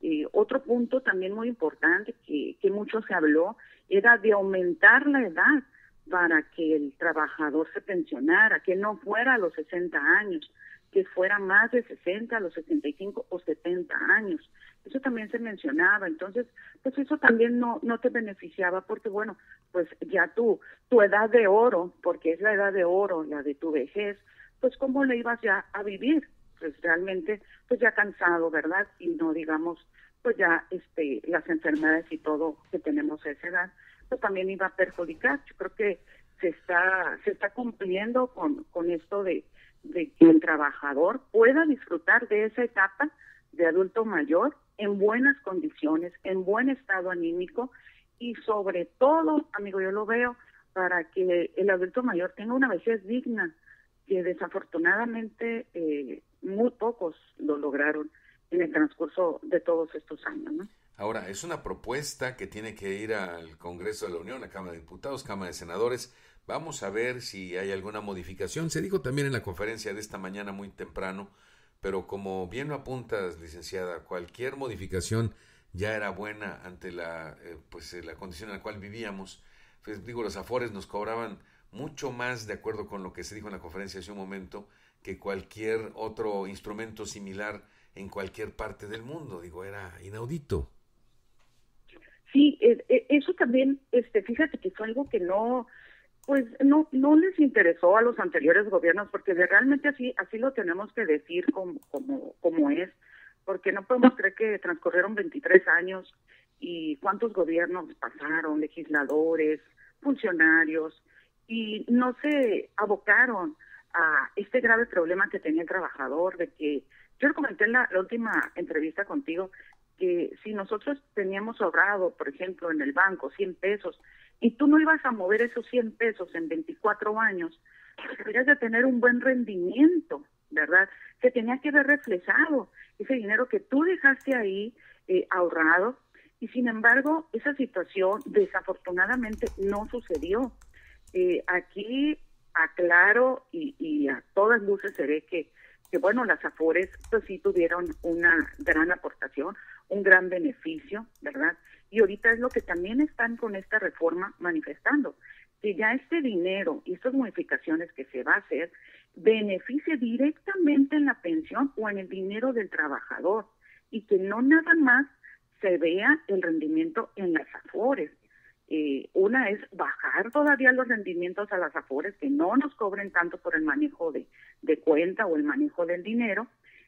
Eh, otro punto también muy importante que, que mucho se habló era de aumentar la edad para que el trabajador se pensionara, que no fuera a los 60 años, que fuera más de 60 a los 65 o 70 años. Eso también se mencionaba. Entonces, pues eso también no, no te beneficiaba porque, bueno, pues ya tu edad de oro, porque es la edad de oro, la de tu vejez, pues cómo le ibas ya a vivir, pues realmente, pues ya cansado, ¿verdad? Y no digamos, pues ya este, las enfermedades y todo que tenemos a esa edad, pues también iba a perjudicar. Yo creo que se está, se está cumpliendo con, con esto de, de que el trabajador pueda disfrutar de esa etapa de adulto mayor en buenas condiciones, en buen estado anímico y sobre todo, amigo, yo lo veo, para que el adulto mayor tenga una vejez digna, que desafortunadamente eh, muy pocos lo lograron en el transcurso de todos estos años. Ahora, es una propuesta que tiene que ir al Congreso de la Unión, a Cámara de Diputados, Cámara de Senadores. Vamos a ver si hay alguna modificación. Se dijo también en la conferencia de esta mañana muy temprano, pero como bien lo apuntas, licenciada, cualquier modificación ya era buena ante la, eh, pues, eh, la condición en la cual vivíamos. Pues, digo, los afores nos cobraban mucho más de acuerdo con lo que se dijo en la conferencia hace un momento que cualquier otro instrumento similar en cualquier parte del mundo. Digo, era inaudito. Sí, e, e, eso también, este, fíjate que fue algo que no, pues no, no les interesó a los anteriores gobiernos, porque realmente así, así lo tenemos que decir como, como, como es, porque no podemos creer que transcurrieron 23 años y cuántos gobiernos pasaron, legisladores, funcionarios, y no se abocaron a este grave problema que tenía el trabajador, de que yo lo comenté en la, última entrevista contigo, que si nosotros teníamos ahorrado, por ejemplo, en el banco 100 pesos, y tú no ibas a mover esos 100 pesos en 24 años, deberías de tener un buen rendimiento, ¿verdad? Se tenía que ver reflejado ese dinero que tú dejaste ahí eh, ahorrado, y sin embargo, esa situación desafortunadamente no sucedió. Eh, aquí aclaro y, a todas luces se ve que, que, bueno, las AFORES pues sí tuvieron una gran aportación, un gran beneficio, ¿verdad? Y ahorita es lo que también están con esta reforma manifestando, que ya este dinero y estas modificaciones que se va a hacer beneficie directamente en la pensión o en el dinero del trabajador y que no nada más se vea el rendimiento en las AFORES, eh, una es bajar todavía los rendimientos a las afores, que no nos cobren tanto por el manejo de, de cuenta o el manejo del dinero,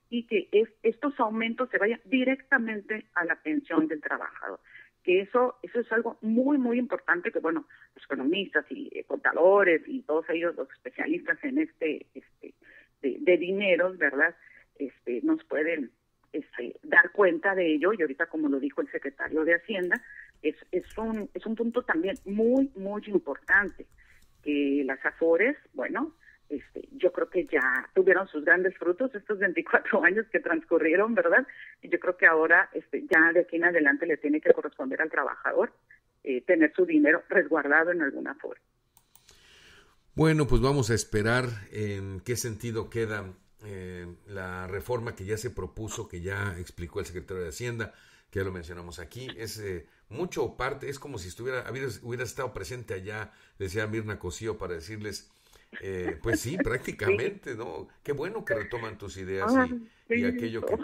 y que estos aumentos se vayan directamente a la pensión del trabajador. Que eso, eso es algo muy, muy importante que, bueno, los economistas y eh, contadores y todos ellos, los especialistas en este, este de, de dineros, ¿verdad? Este, nos pueden este, dar cuenta de ello y ahorita como lo dijo el secretario de Hacienda, es, es, un, es un punto también muy, muy importante. Que las Afores, bueno, este, yo creo que ya tuvieron sus grandes frutos estos 24 años que transcurrieron, ¿verdad? Y yo creo que ahora este, ya de aquí en adelante le tiene que corresponder al trabajador eh, tener su dinero resguardado en alguna forma. Bueno, pues vamos a esperar en qué sentido queda eh, la reforma que ya se propuso, que ya explicó el secretario de Hacienda que ya lo mencionamos aquí, es eh, mucho parte, es como si estuviera, hubiera, estado presente allá, decía Mirna Cosío, para decirles, eh, pues sí, prácticamente, ¿no? Qué bueno que retoman tus ideas y, ah, aquello que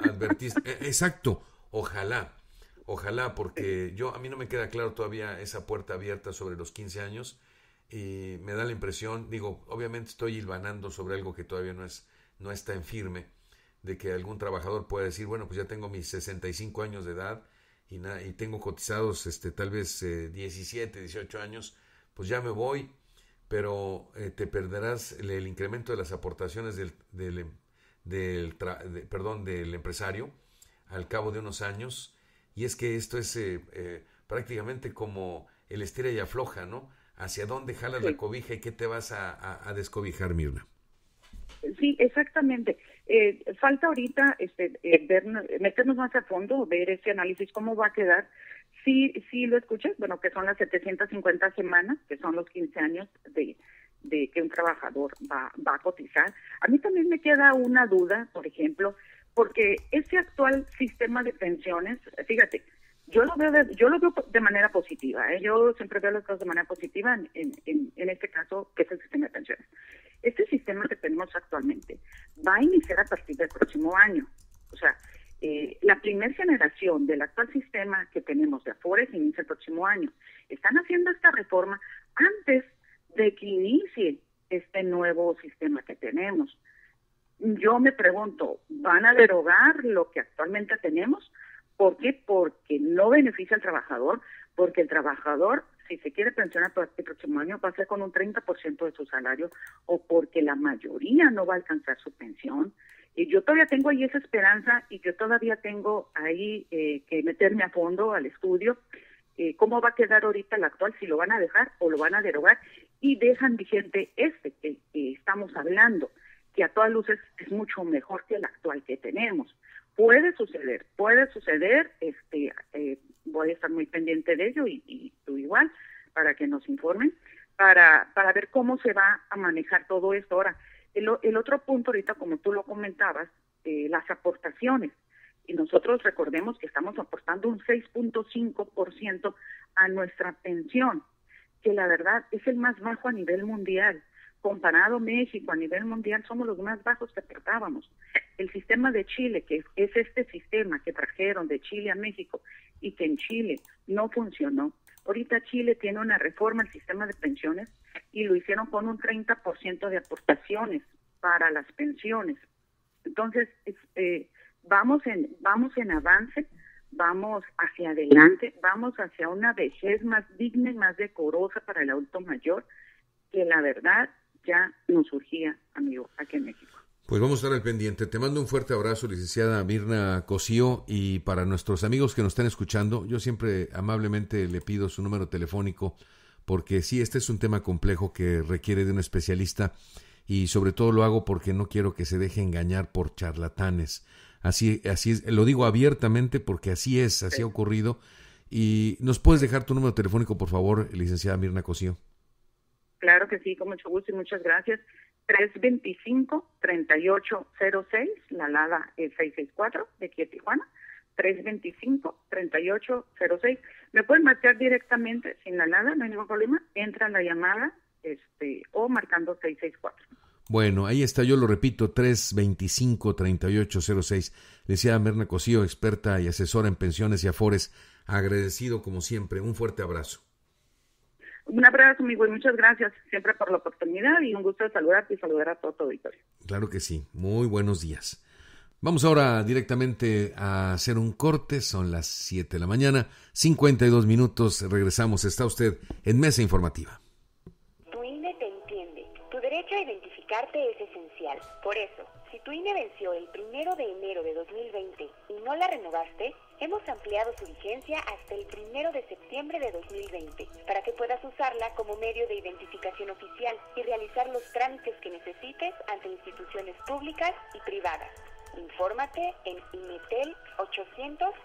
advertiste. Eh, exacto, ojalá, ojalá, porque yo, a mí no me queda claro todavía esa puerta abierta sobre los 15 años y me da la impresión, digo, obviamente estoy hilvanando sobre algo que todavía no es, no está en firme, de que algún trabajador pueda decir, bueno, pues ya tengo mis 65 años de edad y, y tengo cotizados este, tal vez 17, eh, 18 años, pues ya me voy, pero eh, te perderás el, incremento de las aportaciones del, del, em, del perdón, del empresario al cabo de unos años. Y es que esto es eh, prácticamente como el estira y afloja, ¿no? ¿Hacia dónde jalas la cobija y qué te vas a, a descobijar, Mirna? Sí, exactamente. Eh, falta ahorita este, eh, meternos más a fondo, ver ese análisis, cómo va a quedar. Si, si lo escuchas, bueno, que son las 750 semanas, que son los 15 años de, de que un trabajador va, va a cotizar. A mí también me queda una duda, por ejemplo, porque ese actual sistema de pensiones, fíjate, yo lo veo de, yo lo veo de manera positiva. ¿eh? Yo siempre veo las cosas de manera positiva en, este caso, que es el sistema de pensiones. Este sistema que tenemos actualmente va a iniciar a partir del próximo año. O sea, eh, la primera generación del actual sistema que tenemos de Afores inicia el próximo año. Están haciendo esta reforma antes de que inicie este nuevo sistema que tenemos. Yo me pregunto, ¿van a derogar lo que actualmente tenemos? ¿Por qué? Porque no beneficia al trabajador, porque el trabajador, si se quiere pensionar el este próximo año, va a ser con un 30% de su salario, o porque la mayoría no va a alcanzar su pensión. Y yo todavía tengo ahí esa esperanza y yo todavía tengo ahí eh, que meterme a fondo al estudio. Eh, ¿Cómo va a quedar ahorita el actual? Si lo van a dejar o lo van a derogar. Y dejan vigente este que estamos hablando, que a todas luces es mucho mejor que el actual que tenemos puede suceder, puede suceder, este, eh, voy a estar muy pendiente de ello y, tú igual, para que nos informen, para, para ver cómo se va a manejar todo esto. Ahora, el, otro punto ahorita, como tú lo comentabas, eh, las aportaciones. Y nosotros recordemos que estamos aportando un 6.5% a nuestra pensión, que la verdad es el más bajo a nivel mundial comparado México a nivel mundial, somos los más bajos que aportábamos El sistema de Chile, que es este sistema que trajeron de Chile a México y que en Chile no funcionó. Ahorita Chile tiene una reforma al sistema de pensiones y lo hicieron con un 30% de aportaciones para las pensiones. Entonces, eh, vamos, en, vamos en avance, vamos hacia adelante, vamos hacia una vejez más digna y más decorosa para el adulto mayor, que la verdad ya nos urgía, amigo, aquí en México. Pues vamos a estar al pendiente. Te mando un fuerte abrazo, licenciada Mirna Cosío, y para nuestros amigos que nos están escuchando, yo siempre amablemente le pido su número telefónico, porque sí, este es un tema complejo que requiere de un especialista, y sobre todo lo hago porque no quiero que se deje engañar por charlatanes. Así, así es, lo digo abiertamente porque así es, así ha ocurrido. Y nos puedes dejar tu número telefónico, por favor, licenciada Mirna Cosío. Claro que sí, con mucho gusto y muchas gracias. 325-3806, la LADA es 664 de aquí de Tijuana. 325-3806. Me pueden marcar directamente sin la LADA, no hay ningún problema. Entra en la llamada este o marcando 664. Bueno, ahí está, yo lo repito, 325-3806. Decía Merna Cosío, experta y asesora en pensiones y afores. Agradecido como siempre, un fuerte abrazo. Un abrazo, amigo, y muchas gracias siempre por la oportunidad y un gusto de saludarte y saludar a todo tu auditorio. Claro que sí, muy buenos días. Vamos ahora directamente a hacer un corte, son las 7 de la mañana, 52 minutos, regresamos, está usted en Mesa Informativa. Tu INE te entiende, tu derecho a identificarte es esencial, por eso, si tu INE venció el primero de enero de 2020 y no la renovaste, Hemos ampliado su vigencia hasta el primero de septiembre de 2020 para que puedas usarla como medio de identificación oficial y realizar los trámites que necesites ante instituciones públicas y privadas. Infórmate en INETEL 800-433-2000.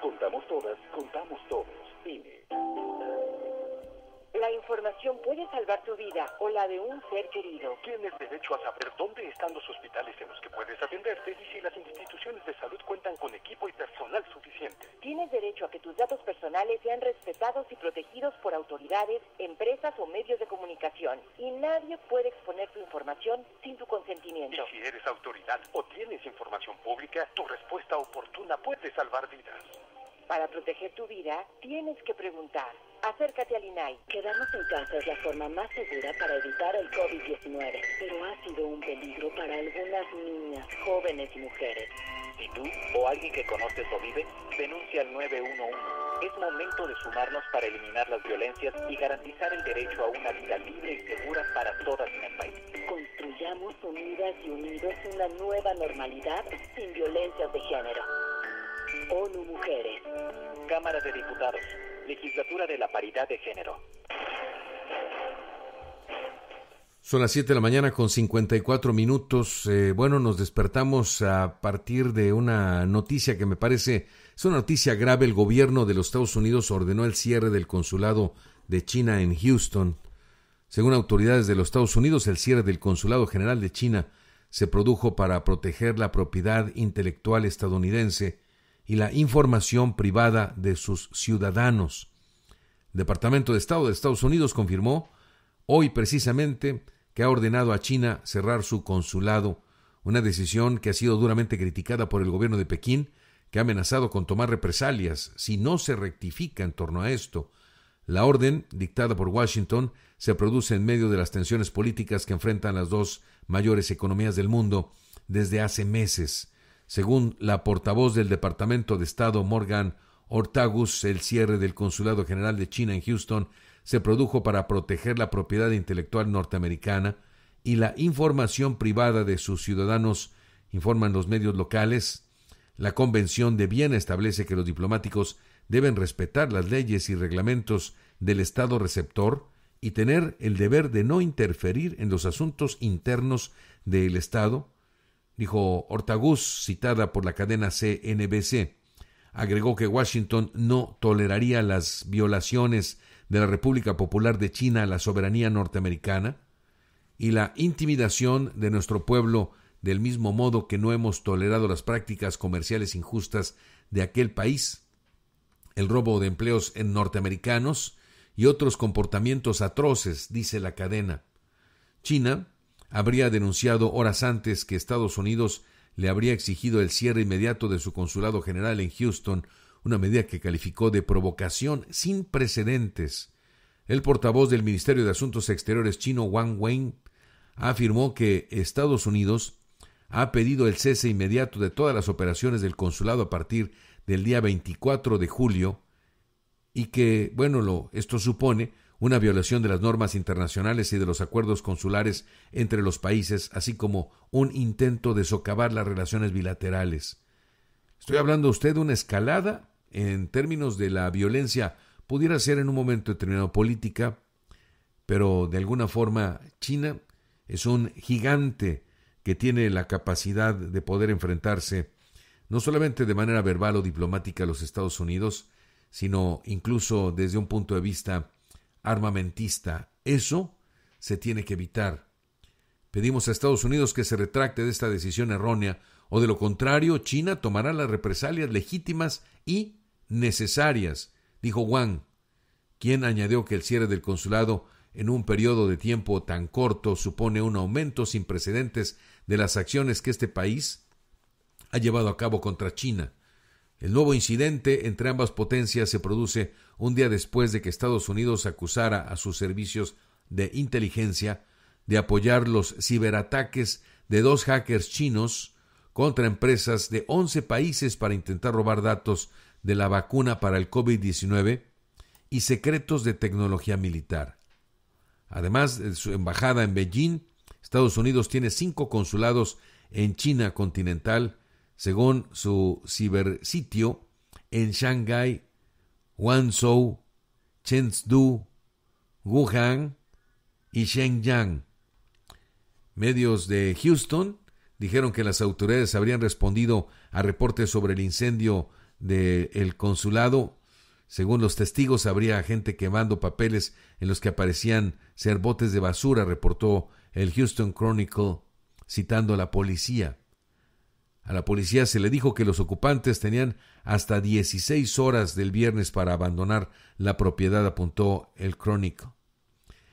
Contamos todas, contamos todos. La información puede salvar tu vida o la de un ser querido. Tienes derecho a saber dónde están los hospitales en los que puedes atenderte y si las instituciones de salud cuentan con equipo y personal suficiente. Tienes derecho a que tus datos personales sean respetados y protegidos por autoridades, empresas o medios de comunicación. Y nadie puede exponer tu información sin tu consentimiento. Y si eres autoridad o tienes información pública, tu respuesta oportuna puede salvar vidas. Para proteger tu vida, tienes que preguntar. Acércate al INAI. Quedarnos en casa es la forma más segura para evitar el COVID-19, pero ha sido un peligro para algunas niñas, jóvenes y mujeres. Si tú o alguien que conoces o vive? Denuncia al 911. Es momento de sumarnos para eliminar las violencias y garantizar el derecho a una vida libre y segura para todas en el país. Construyamos unidas y unidos una nueva normalidad sin violencias de género. ONU Mujeres. Cámara de Diputados. Legislatura de la Paridad de Género. Son las 7 de la mañana con 54 minutos. Eh, bueno, nos despertamos a partir de una noticia que me parece es una noticia grave. El gobierno de los Estados Unidos ordenó el cierre del consulado de China en Houston. Según autoridades de los Estados Unidos, el cierre del consulado general de China se produjo para proteger la propiedad intelectual estadounidense y la información privada de sus ciudadanos. Departamento de Estado de Estados Unidos confirmó hoy precisamente que ha ordenado a China cerrar su consulado, una decisión que ha sido duramente criticada por el gobierno de Pekín, que ha amenazado con tomar represalias si no se rectifica en torno a esto. La orden, dictada por Washington, se produce en medio de las tensiones políticas que enfrentan las dos mayores economías del mundo desde hace meses. Según la portavoz del Departamento de Estado, Morgan Ortagus, el cierre del Consulado General de China en Houston se produjo para proteger la propiedad intelectual norteamericana y la información privada de sus ciudadanos, informan los medios locales. La Convención de Viena establece que los diplomáticos deben respetar las leyes y reglamentos del Estado receptor y tener el deber de no interferir en los asuntos internos del Estado dijo Ortaguz, citada por la cadena CNBC. Agregó que Washington no toleraría las violaciones de la República Popular de China a la soberanía norteamericana y la intimidación de nuestro pueblo del mismo modo que no hemos tolerado las prácticas comerciales injustas de aquel país, el robo de empleos en norteamericanos y otros comportamientos atroces, dice la cadena. China habría denunciado horas antes que Estados Unidos le habría exigido el cierre inmediato de su consulado general en Houston, una medida que calificó de provocación sin precedentes. El portavoz del Ministerio de Asuntos Exteriores chino Wang Wen afirmó que Estados Unidos ha pedido el cese inmediato de todas las operaciones del consulado a partir del día 24 de julio y que, bueno, lo, esto supone una violación de las normas internacionales y de los acuerdos consulares entre los países, así como un intento de socavar las relaciones bilaterales. Estoy hablando usted de una escalada en términos de la violencia, pudiera ser en un momento determinado política, pero de alguna forma China es un gigante que tiene la capacidad de poder enfrentarse no solamente de manera verbal o diplomática a los Estados Unidos, sino incluso desde un punto de vista armamentista. Eso se tiene que evitar. Pedimos a Estados Unidos que se retracte de esta decisión errónea, o de lo contrario, China tomará las represalias legítimas y necesarias, dijo Wang, quien añadió que el cierre del consulado en un periodo de tiempo tan corto supone un aumento sin precedentes de las acciones que este país ha llevado a cabo contra China. El nuevo incidente entre ambas potencias se produce un día después de que Estados Unidos acusara a sus servicios de inteligencia de apoyar los ciberataques de dos hackers chinos contra empresas de 11 países para intentar robar datos de la vacuna para el COVID-19 y secretos de tecnología militar. Además de su embajada en Beijing, Estados Unidos tiene cinco consulados en China continental, según su sitio, en Shanghái, Guangzhou, Chengdu, Wuhan y Shenyang. Medios de Houston dijeron que las autoridades habrían respondido a reportes sobre el incendio del consulado. Según los testigos, habría gente quemando papeles en los que aparecían ser botes de basura, reportó el Houston Chronicle, citando a la policía. A la policía se le dijo que los ocupantes tenían hasta 16 horas del viernes para abandonar la propiedad, apuntó el crónico.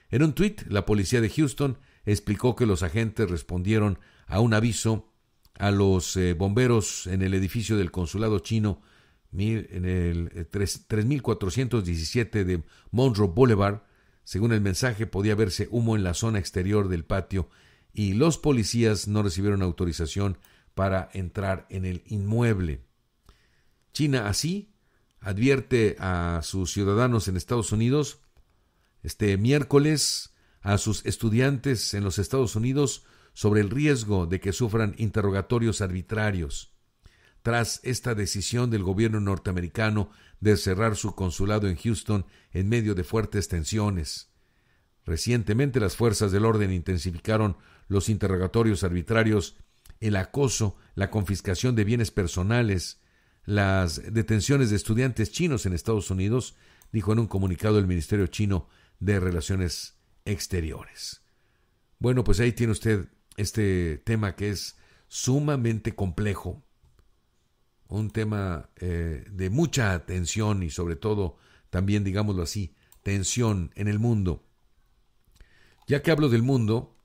En un tuit, la policía de Houston explicó que los agentes respondieron a un aviso a los eh, bomberos en el edificio del consulado chino en el 3417 eh, de Monroe Boulevard. Según el mensaje, podía verse humo en la zona exterior del patio y los policías no recibieron autorización para entrar en el inmueble. China así advierte a sus ciudadanos en Estados Unidos este miércoles a sus estudiantes en los Estados Unidos sobre el riesgo de que sufran interrogatorios arbitrarios. Tras esta decisión del gobierno norteamericano de cerrar su consulado en Houston en medio de fuertes tensiones. Recientemente las fuerzas del orden intensificaron los interrogatorios arbitrarios el acoso, la confiscación de bienes personales, las detenciones de estudiantes chinos en Estados Unidos, dijo en un comunicado el Ministerio chino de Relaciones Exteriores. Bueno, pues ahí tiene usted este tema que es sumamente complejo, un tema eh, de mucha atención y sobre todo también, digámoslo así, tensión en el mundo. Ya que hablo del mundo,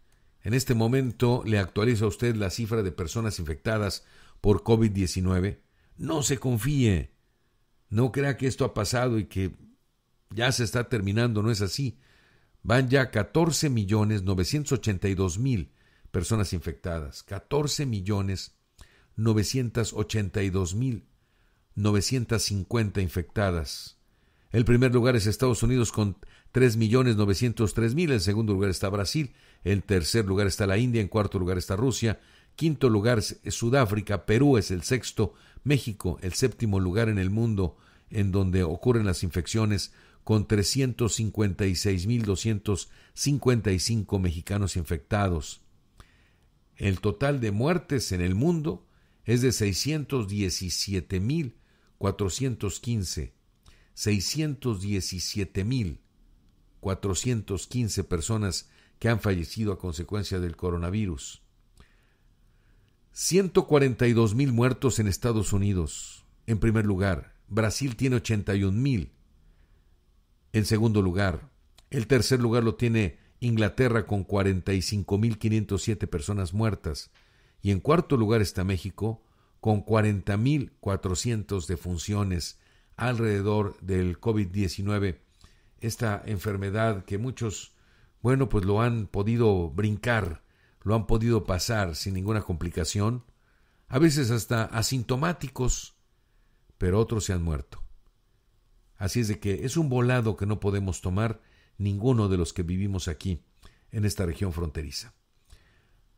en este momento le actualiza a usted la cifra de personas infectadas por COVID-19. No se confíe. No crea que esto ha pasado y que ya se está terminando, no es así. Van ya 14.982.000 millones mil personas infectadas. 14 millones mil infectadas. El primer lugar es Estados Unidos con 3.903.000. millones mil. El segundo lugar está Brasil en tercer lugar está la India, en cuarto lugar está Rusia, quinto lugar es Sudáfrica, Perú es el sexto, México el séptimo lugar en el mundo en donde ocurren las infecciones con 356.255 mexicanos infectados. El total de muertes en el mundo es de 617.415. 617.415 personas que han fallecido a consecuencia del coronavirus. 142 mil muertos en Estados Unidos, en primer lugar. Brasil tiene 81 mil. En segundo lugar, el tercer lugar lo tiene Inglaterra con 45.507 personas muertas. Y en cuarto lugar está México con 40.400 defunciones alrededor del COVID-19, esta enfermedad que muchos bueno, pues lo han podido brincar, lo han podido pasar sin ninguna complicación, a veces hasta asintomáticos, pero otros se han muerto. Así es de que es un volado que no podemos tomar ninguno de los que vivimos aquí, en esta región fronteriza.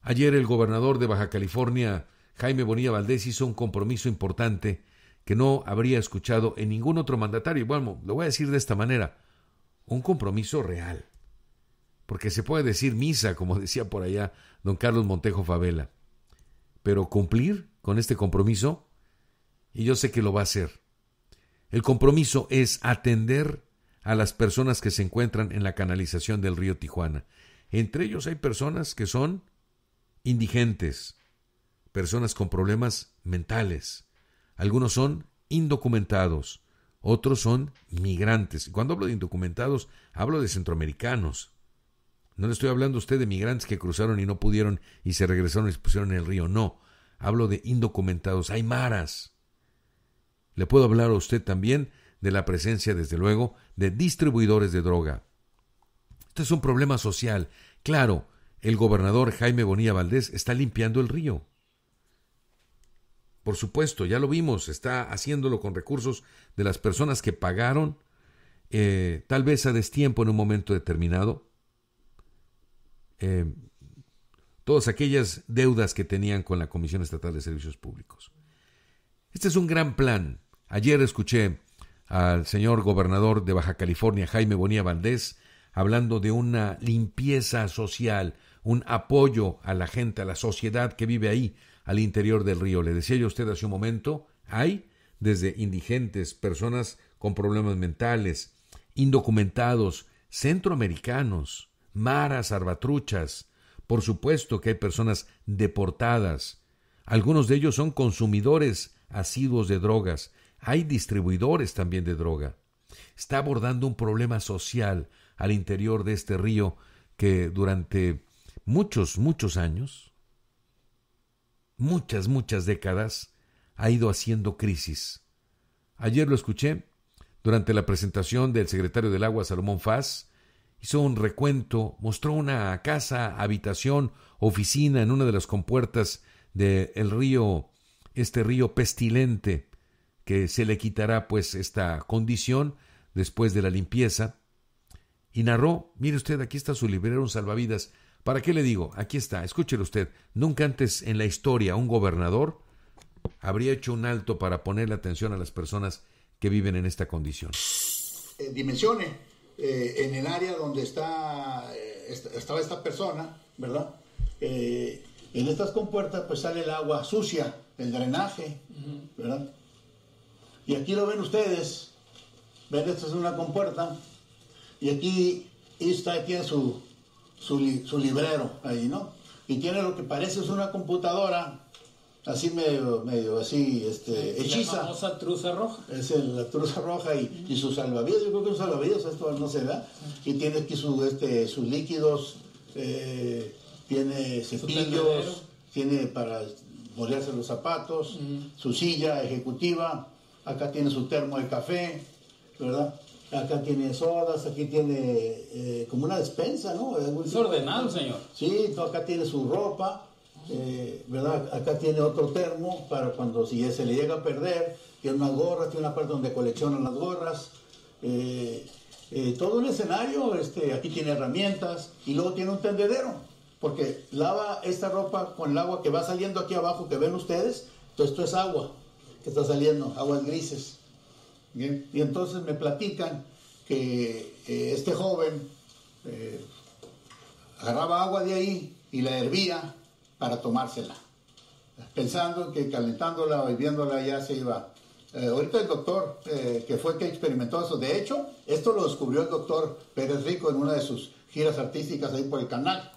Ayer el gobernador de Baja California, Jaime Bonilla Valdés, hizo un compromiso importante que no habría escuchado en ningún otro mandatario. Bueno, lo voy a decir de esta manera, un compromiso real porque se puede decir misa, como decía por allá don Carlos Montejo Favela, pero cumplir con este compromiso, y yo sé que lo va a hacer. El compromiso es atender a las personas que se encuentran en la canalización del río Tijuana. Entre ellos hay personas que son indigentes, personas con problemas mentales. Algunos son indocumentados, otros son migrantes. cuando hablo de indocumentados, hablo de centroamericanos, no le estoy hablando a usted de migrantes que cruzaron y no pudieron y se regresaron y se pusieron en el río. No. Hablo de indocumentados. Hay maras. Le puedo hablar a usted también de la presencia, desde luego, de distribuidores de droga. Este es un problema social. Claro, el gobernador Jaime Bonilla Valdés está limpiando el río. Por supuesto, ya lo vimos, está haciéndolo con recursos de las personas que pagaron, eh, tal vez a destiempo en un momento determinado, Em, todas aquellas deudas que tenían con la Comisión Estatal de Servicios Públicos. Este es un gran plan. Ayer escuché al señor gobernador de Baja California, Jaime Bonilla Valdés, hablando de una limpieza social, un apoyo a la gente, a la sociedad que vive ahí, al interior del río. Le decía yo a usted hace un momento, hay desde indigentes, personas con problemas mentales, indocumentados, centroamericanos, maras arbatruchas. Por supuesto que hay personas deportadas. Algunos de ellos son consumidores asiduos de drogas. Hay distribuidores también de droga. Está abordando un problema social al interior de este río que durante muchos, muchos años, muchas, muchas décadas, ha ido haciendo crisis. Ayer lo escuché durante la presentación del secretario del Agua, Salomón Faz, hizo un recuento, mostró una casa, habitación, oficina en una de las compuertas del el río, este río pestilente, que se le quitará pues esta condición después de la limpieza, y narró, mire usted, aquí está su librero, un salvavidas, ¿para qué le digo? Aquí está, escúchelo usted, nunca antes en la historia un gobernador habría hecho un alto para la atención a las personas que viven en esta condición. Eh, dimensiones, eh, en el área donde está, eh, estaba esta persona, ¿verdad? Eh, en estas compuertas pues sale el agua sucia, el drenaje, ¿verdad? Y aquí lo ven ustedes, ven, esta es una compuerta, y aquí está, aquí su, su, librero ahí, ¿no? Y tiene lo que parece es una computadora así medio, medio así, este, hechiza. La famosa truza roja. Es la truza roja y, su salvavidas, yo creo que un salvavidas, esto no se da, y tiene aquí su, este, sus líquidos, eh, tiene cepillos, tiene para molearse los zapatos, su silla ejecutiva, acá tiene su termo de café, ¿verdad? Acá tiene sodas, aquí tiene eh, como una despensa, ¿no? Es ordenado, señor. Sí, acá tiene su ropa, eh, ¿verdad? Acá tiene otro termo para cuando si se le llega a perder, tiene una gorra tiene una parte donde coleccionan las gorras, eh, eh, todo el escenario, este, aquí tiene herramientas y luego tiene un tendedero, porque lava esta ropa con el agua que va saliendo aquí abajo que ven ustedes, esto es agua que está saliendo, aguas grises. Y entonces me platican que este joven agarraba agua de ahí y la hervía para tomársela, pensando que calentándola o hirviéndola ya se iba. Eh, ahorita el doctor, eh, que fue que experimentó eso, de hecho, esto lo descubrió el doctor Pérez Rico en una de sus giras artísticas ahí por el canal.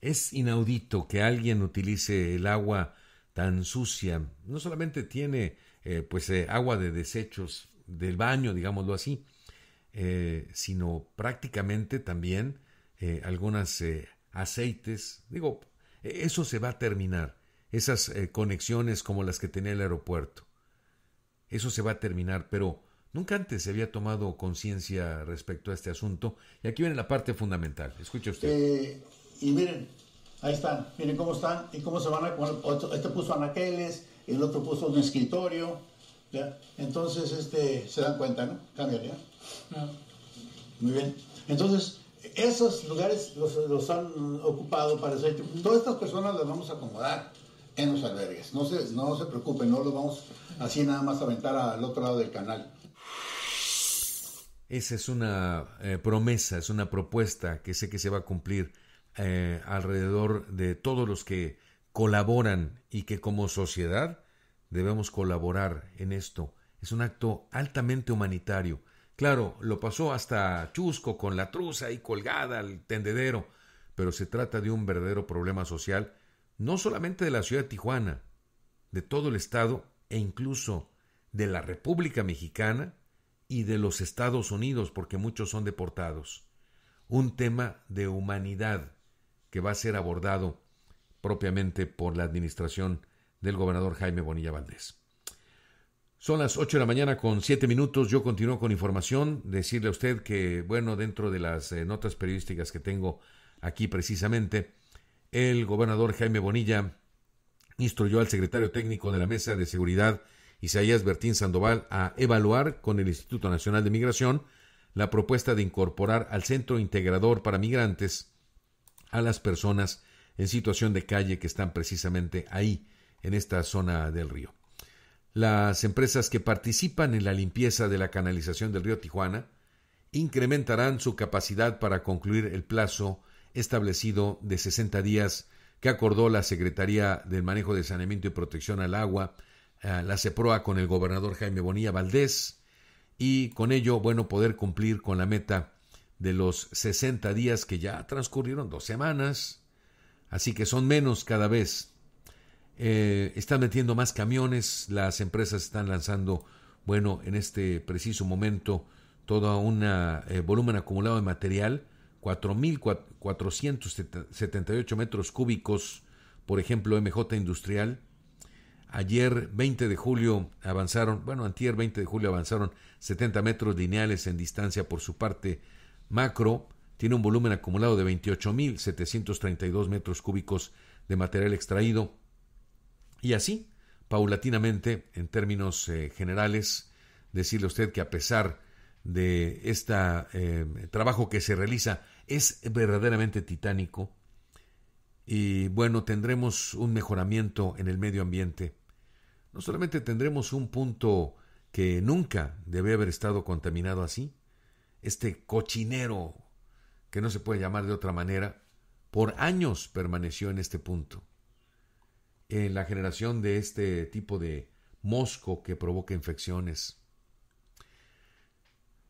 Es inaudito que alguien utilice el agua tan sucia. No solamente tiene eh, pues agua de desechos del baño, digámoslo así, sino prácticamente también algunas aceites, digo, eso se va a terminar. Esas eh, conexiones como las que tenía el aeropuerto. Eso se va a terminar, pero nunca antes se había tomado conciencia respecto a este asunto. Y aquí viene la parte fundamental. Escuche usted. Eh, y miren, ahí están. Miren cómo están y cómo se van Este puso anaqueles, el otro puso un escritorio. ¿ya? Entonces, este, se dan cuenta, ¿no? Cambiaría. Ah. Muy bien. Entonces, esos lugares los, han ocupado para eso. Todas estas personas las vamos a acomodar en los albergues. No se, no se preocupen, no los vamos así nada más a aventar al otro lado del canal. Esa es una eh, promesa, es una propuesta que sé que se va a cumplir eh, alrededor de todos los que colaboran y que como sociedad debemos colaborar en esto. Es un acto altamente humanitario Claro, lo pasó hasta Chusco con la truza ahí colgada al tendedero, pero se trata de un verdadero problema social, no solamente de la ciudad de Tijuana, de todo el Estado e incluso de la República Mexicana y de los Estados Unidos, porque muchos son deportados. Un tema de humanidad que va a ser abordado propiamente por la administración del gobernador Jaime Bonilla Valdés. Son las 8 de la mañana con siete minutos. Yo continúo con información. Decirle a usted que, bueno, dentro de las eh, notas periodísticas que tengo aquí precisamente, el gobernador Jaime Bonilla instruyó al secretario técnico de la Mesa de Seguridad, Isaías Bertín Sandoval, a evaluar con el Instituto Nacional de Migración la propuesta de incorporar al Centro Integrador para Migrantes a las personas en situación de calle que están precisamente ahí, en esta zona del río. Las empresas que participan en la limpieza de la canalización del río Tijuana incrementarán su capacidad para concluir el plazo establecido de 60 días que acordó la Secretaría del Manejo de Saneamiento y Protección al Agua, eh, la CEPROA, con el gobernador Jaime Bonilla Valdés, y con ello, bueno, poder cumplir con la meta de los 60 días que ya transcurrieron dos semanas, así que son menos cada vez eh, están metiendo más camiones, las empresas están lanzando, bueno, en este preciso momento, todo un eh, volumen acumulado de material, 4.478 metros cúbicos, por ejemplo, MJ Industrial. Ayer 20 de julio avanzaron, bueno, antier 20 de julio avanzaron 70 metros lineales en distancia por su parte macro. Tiene un volumen acumulado de 28.732 metros cúbicos de material extraído. Y así, paulatinamente, en términos eh, generales, decirle a usted que a pesar de este trabajo que se realiza es verdaderamente titánico y bueno, tendremos un mejoramiento en el medio ambiente. No solamente tendremos un punto que nunca debe haber estado contaminado así, este cochinero, que no se puede llamar de otra manera, por años permaneció en este punto en eh, la generación de este tipo de mosco que provoca infecciones.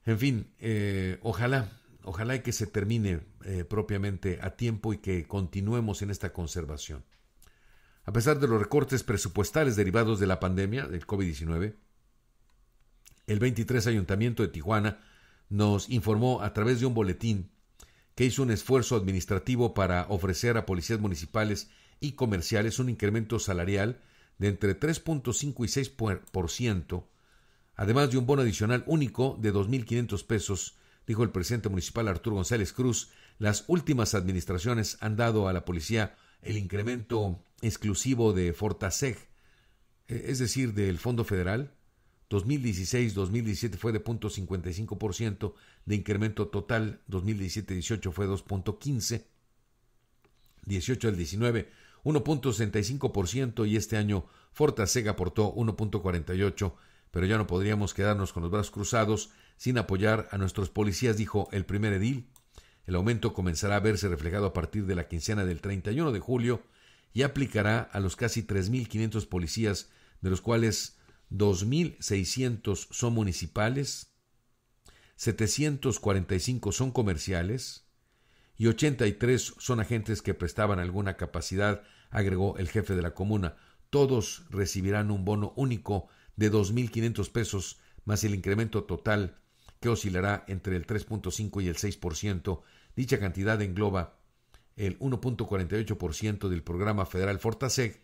En fin, eh, ojalá, ojalá y que se termine eh, propiamente a tiempo y que continuemos en esta conservación. A pesar de los recortes presupuestales derivados de la pandemia del COVID-19, el 23 Ayuntamiento de Tijuana nos informó a través de un boletín que hizo un esfuerzo administrativo para ofrecer a policías municipales y comerciales un incremento salarial de entre 3.5 y 6%, además de un bono adicional único de 2.500 pesos, dijo el presidente municipal Arturo González Cruz. Las últimas administraciones han dado a la policía el incremento exclusivo de Fortaseg, eh, es decir, del Fondo Federal. 2016-2017 fue de ciento de incremento total, 2017-18 fue 2.15%, 18 al 19 1.65% y este año Sega aportó 1.48%, pero ya no podríamos quedarnos con los brazos cruzados sin apoyar a nuestros policías, dijo el primer edil. El aumento comenzará a verse reflejado a partir de la quincena del 31 de julio y aplicará a los casi 3.500 policías, de los cuales 2.600 son municipales, 745 son comerciales, y tres son agentes que prestaban alguna capacidad, agregó el jefe de la comuna. Todos recibirán un bono único de quinientos pesos más el incremento total que oscilará entre el 3.5 y el por ciento. Dicha cantidad engloba el 1.48% del programa federal Fortaseg,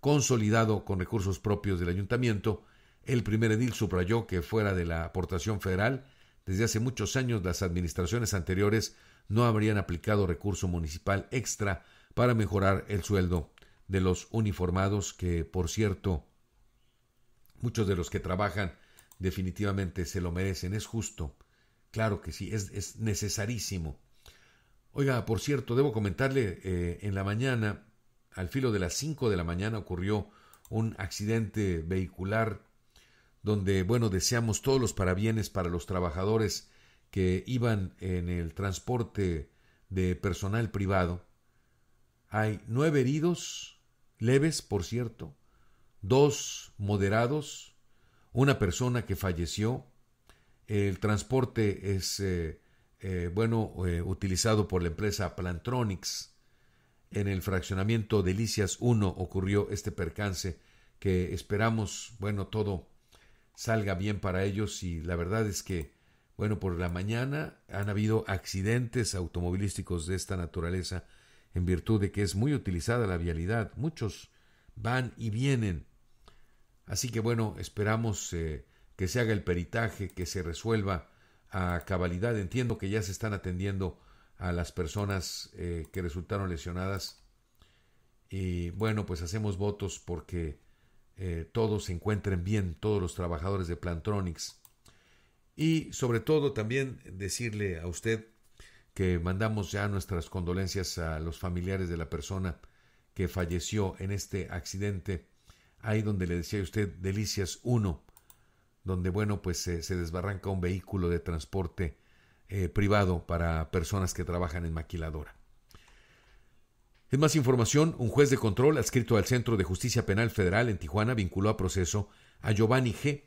consolidado con recursos propios del ayuntamiento. El primer edil subrayó que fuera de la aportación federal, desde hace muchos años las administraciones anteriores no habrían aplicado recurso municipal extra para mejorar el sueldo de los uniformados, que por cierto, muchos de los que trabajan definitivamente se lo merecen. Es justo. Claro que sí, es, es necesarísimo. Oiga, por cierto, debo comentarle, eh, en la mañana, al filo de las 5 de la mañana, ocurrió un accidente vehicular donde, bueno, deseamos todos los parabienes para los trabajadores que iban en el transporte de personal privado. Hay nueve heridos, leves por cierto, dos moderados, una persona que falleció. El transporte es, eh, eh, bueno, eh, utilizado por la empresa Plantronics. En el fraccionamiento Delicias 1 ocurrió este percance que esperamos, bueno, todo salga bien para ellos y la verdad es que bueno, por la mañana han habido accidentes automovilísticos de esta naturaleza en virtud de que es muy utilizada la vialidad. Muchos van y vienen. Así que bueno, esperamos eh, que se haga el peritaje, que se resuelva a cabalidad. Entiendo que ya se están atendiendo a las personas eh, que resultaron lesionadas. Y bueno, pues hacemos votos porque eh, todos se encuentren bien, todos los trabajadores de Plantronics y sobre todo también decirle a usted que mandamos ya nuestras condolencias a los familiares de la persona que falleció en este accidente, ahí donde le decía usted Delicias 1, donde bueno, pues eh, se, desbarranca un vehículo de transporte eh, privado para personas que trabajan en maquiladora. es más información, un juez de control adscrito al Centro de Justicia Penal Federal en Tijuana vinculó a proceso a Giovanni G.,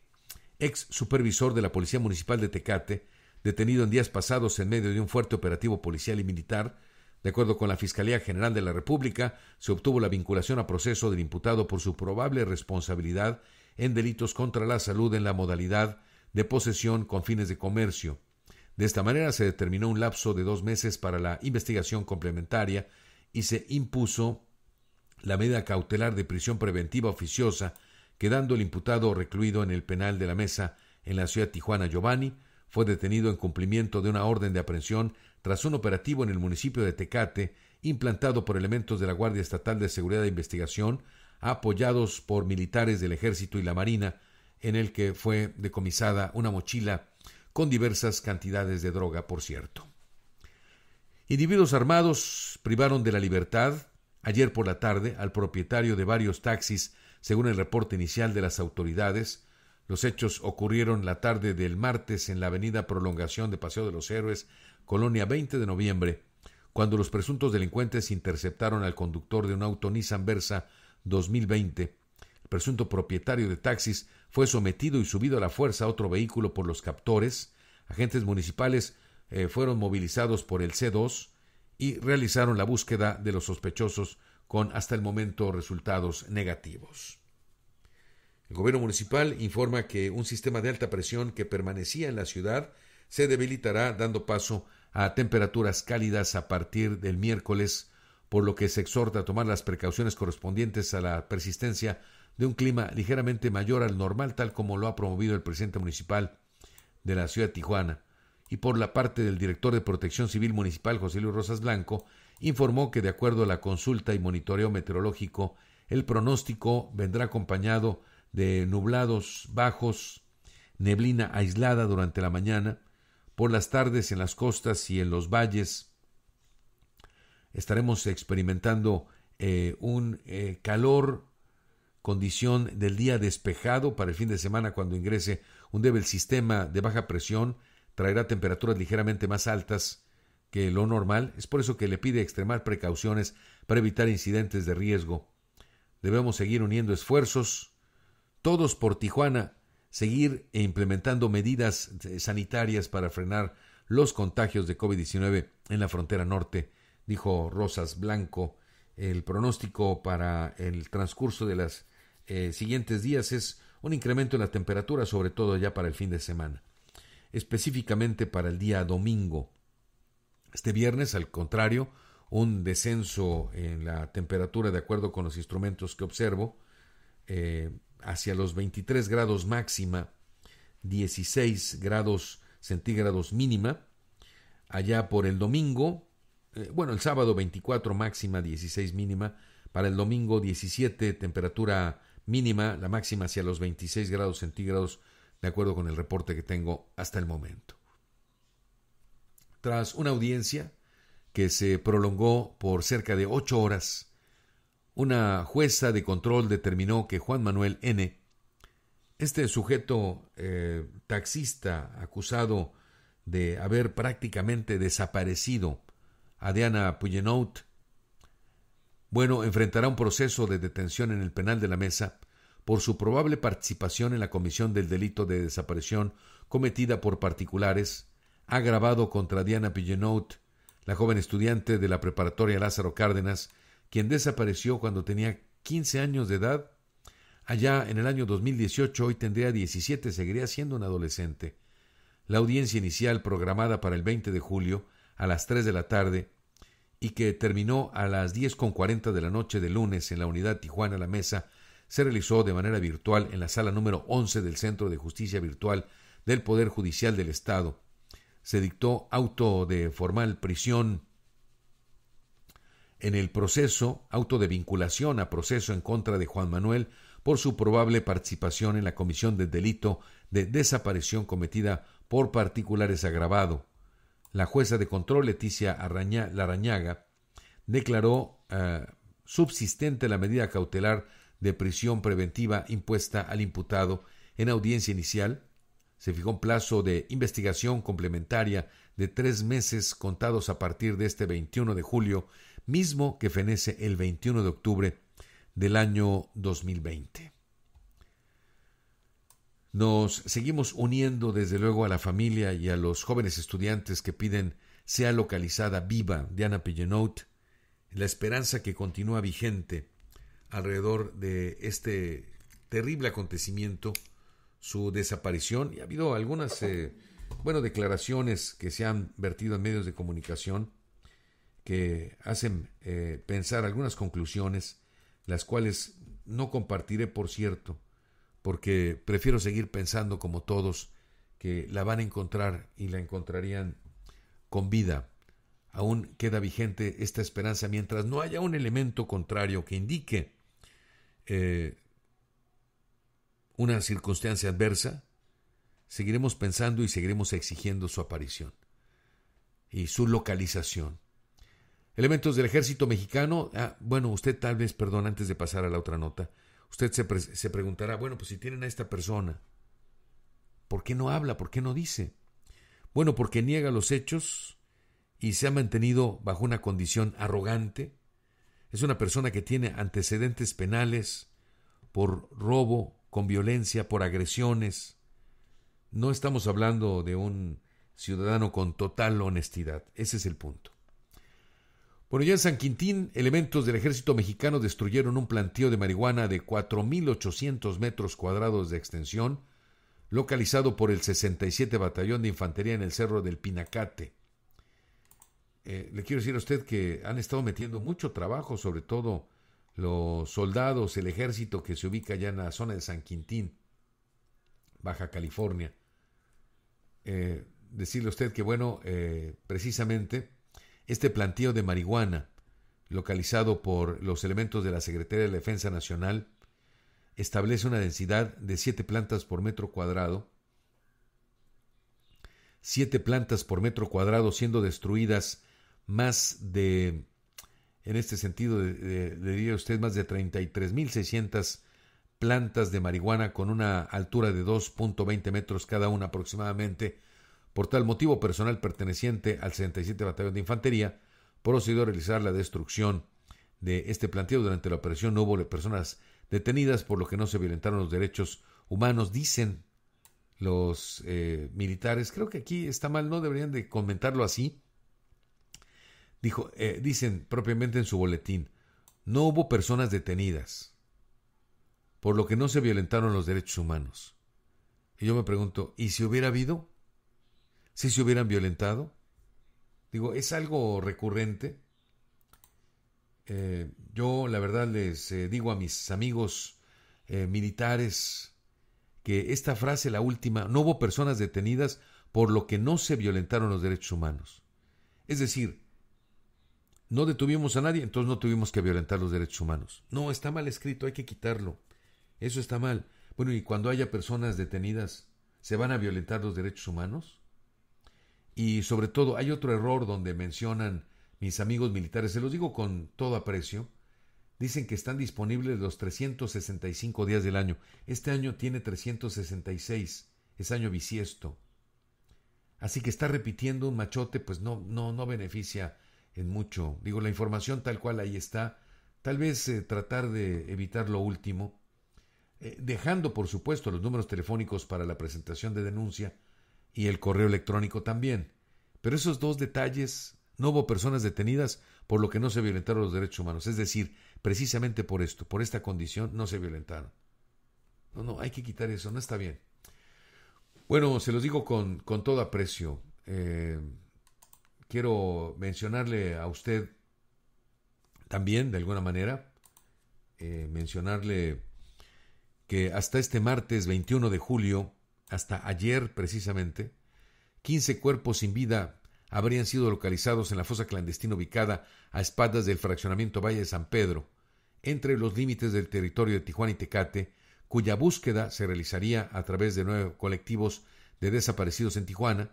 ex supervisor de la Policía Municipal de Tecate, detenido en días pasados en medio de un fuerte operativo policial y militar. De acuerdo con la Fiscalía General de la República, se obtuvo la vinculación a proceso del imputado por su probable responsabilidad en delitos contra la salud en la modalidad de posesión con fines de comercio. De esta manera se determinó un lapso de dos meses para la investigación complementaria y se impuso la medida cautelar de prisión preventiva oficiosa quedando el imputado recluido en el penal de la mesa en la ciudad Tijuana Giovanni, fue detenido en cumplimiento de una orden de aprehensión tras un operativo en el municipio de Tecate, implantado por elementos de la Guardia Estatal de Seguridad e Investigación, apoyados por militares del Ejército y la Marina, en el que fue decomisada una mochila con diversas cantidades de droga, por cierto. Individuos armados privaron de la libertad ayer por la tarde al propietario de varios taxis según el reporte inicial de las autoridades, los hechos ocurrieron la tarde del martes en la avenida Prolongación de Paseo de los Héroes, Colonia 20 de noviembre, cuando los presuntos delincuentes interceptaron al conductor de un auto Nissan Versa 2020. El presunto propietario de taxis fue sometido y subido a la fuerza a otro vehículo por los captores. Agentes municipales eh, fueron movilizados por el C2 y realizaron la búsqueda de los sospechosos con hasta el momento resultados negativos. El gobierno municipal informa que un sistema de alta presión que permanecía en la ciudad se debilitará dando paso a temperaturas cálidas a partir del miércoles, por lo que se exhorta a tomar las precauciones correspondientes a la persistencia de un clima ligeramente mayor al normal, tal como lo ha promovido el presidente municipal de la ciudad de Tijuana, y por la parte del director de Protección Civil Municipal José Luis Rosas Blanco, informó que de acuerdo a la consulta y monitoreo meteorológico, el pronóstico vendrá acompañado de nublados bajos, neblina aislada durante la mañana, por las tardes en las costas y en los valles. Estaremos experimentando eh, un eh, calor, condición del día despejado para el fin de semana cuando ingrese un débil sistema de baja presión, traerá temperaturas ligeramente más altas que lo normal, es por eso que le pide extremar precauciones para evitar incidentes de riesgo. Debemos seguir uniendo esfuerzos, todos por Tijuana, seguir e implementando medidas eh, sanitarias para frenar los contagios de COVID-19 en la frontera norte, dijo Rosas Blanco. El pronóstico para el transcurso de los eh, siguientes días es un incremento en la temperatura, sobre todo ya para el fin de semana, específicamente para el día domingo. Este viernes, al contrario, un descenso en la temperatura de acuerdo con los instrumentos que observo eh, hacia los 23 grados máxima, 16 grados centígrados mínima. Allá por el domingo, eh, bueno, el sábado 24 máxima, 16 mínima. Para el domingo 17 temperatura mínima, la máxima hacia los 26 grados centígrados de acuerdo con el reporte que tengo hasta el momento. Tras una audiencia que se prolongó por cerca de ocho horas, una jueza de control determinó que Juan Manuel N., este sujeto eh, taxista acusado de haber prácticamente desaparecido a Diana Puyenaut, bueno, enfrentará un proceso de detención en el penal de la mesa por su probable participación en la comisión del delito de desaparición cometida por particulares ha grabado contra Diana Pillenot, la joven estudiante de la preparatoria Lázaro Cárdenas, quien desapareció cuando tenía 15 años de edad. Allá en el año 2018, hoy tendría 17, seguiría siendo un adolescente. La audiencia inicial programada para el 20 de julio a las 3 de la tarde y que terminó a las 10.40 de la noche de lunes en la unidad Tijuana La Mesa, se realizó de manera virtual en la sala número 11 del Centro de Justicia Virtual del Poder Judicial del Estado, se dictó auto de formal prisión en el proceso, auto de vinculación a proceso en contra de Juan Manuel por su probable participación en la comisión del delito de desaparición cometida por particulares agravado. La jueza de control Leticia Larañaga declaró eh, subsistente la medida cautelar de prisión preventiva impuesta al imputado en audiencia inicial se fijó un plazo de investigación complementaria de tres meses contados a partir de este 21 de julio, mismo que fenece el 21 de octubre del año 2020. Nos seguimos uniendo desde luego a la familia y a los jóvenes estudiantes que piden sea localizada viva Diana Pigenot, la esperanza que continúa vigente alrededor de este terrible acontecimiento su desaparición y ha habido algunas, eh, bueno, declaraciones que se han vertido en medios de comunicación que hacen eh, pensar algunas conclusiones, las cuales no compartiré, por cierto, porque prefiero seguir pensando como todos que la van a encontrar y la encontrarían con vida. Aún queda vigente esta esperanza mientras no haya un elemento contrario que indique eh, una circunstancia adversa, seguiremos pensando y seguiremos exigiendo su aparición y su localización. Elementos del ejército mexicano, ah, bueno, usted tal vez, perdón, antes de pasar a la otra nota, usted se, se preguntará, bueno, pues si tienen a esta persona, ¿por qué no habla? ¿Por qué no dice? Bueno, porque niega los hechos y se ha mantenido bajo una condición arrogante. Es una persona que tiene antecedentes penales por robo, con violencia, por agresiones. No estamos hablando de un ciudadano con total honestidad. Ese es el punto. Bueno, ya en San Quintín, elementos del ejército mexicano destruyeron un plantío de marihuana de 4.800 metros cuadrados de extensión, localizado por el 67 Batallón de Infantería en el Cerro del Pinacate. Eh, le quiero decir a usted que han estado metiendo mucho trabajo, sobre todo los soldados, el ejército que se ubica ya en la zona de San Quintín, Baja California. Eh, decirle a usted que, bueno, eh, precisamente este plantío de marihuana, localizado por los elementos de la Secretaría de Defensa Nacional, establece una densidad de siete plantas por metro cuadrado, Siete plantas por metro cuadrado siendo destruidas más de en este sentido, le diría usted más de 33.600 plantas de marihuana con una altura de 2.20 metros cada una aproximadamente. Por tal motivo, personal perteneciente al 67 Batallón de Infantería procedió a realizar la destrucción de este planteo. Durante la operación no hubo personas detenidas, por lo que no se violentaron los derechos humanos, dicen los eh, militares. Creo que aquí está mal, no deberían de comentarlo así, dijo, eh, dicen propiamente en su boletín, no hubo personas detenidas, por lo que no se violentaron los derechos humanos. Y yo me pregunto, ¿y si hubiera habido? ¿Si se hubieran violentado? Digo, es algo recurrente. Eh, yo la verdad les eh, digo a mis amigos militares que esta frase, la última, no hubo personas detenidas por lo que no se violentaron los derechos humanos. Es decir, no detuvimos a nadie, entonces no tuvimos que violentar los derechos humanos. No, está mal escrito, hay que quitarlo. Eso está mal. Bueno, ¿y cuando haya personas detenidas, se van a violentar los derechos humanos? Y sobre todo, hay otro error donde mencionan mis amigos militares, se los digo con todo aprecio, dicen que están disponibles los 365 días del año. Este año tiene 366, es año bisiesto. Así que está repitiendo un machote, pues no, no, no beneficia en mucho. Digo, la información tal cual ahí está. Tal vez eh, tratar de evitar lo último, eh, dejando por supuesto los números telefónicos para la presentación de denuncia y el correo electrónico también. Pero esos dos detalles, no hubo personas detenidas por lo que no se violentaron los derechos humanos. Es decir, precisamente por esto, por esta condición, no se violentaron. No, no, hay que quitar eso, no está bien. Bueno, se los digo con, con todo aprecio. Eh, quiero mencionarle a usted también, de alguna manera, eh, mencionarle que hasta este martes 21 de julio, hasta ayer precisamente, 15 cuerpos sin vida habrían sido localizados en la fosa clandestina ubicada a espaldas del fraccionamiento Valle de San Pedro, entre los límites del territorio de Tijuana y Tecate, cuya búsqueda se realizaría a través de nueve colectivos de desaparecidos en Tijuana,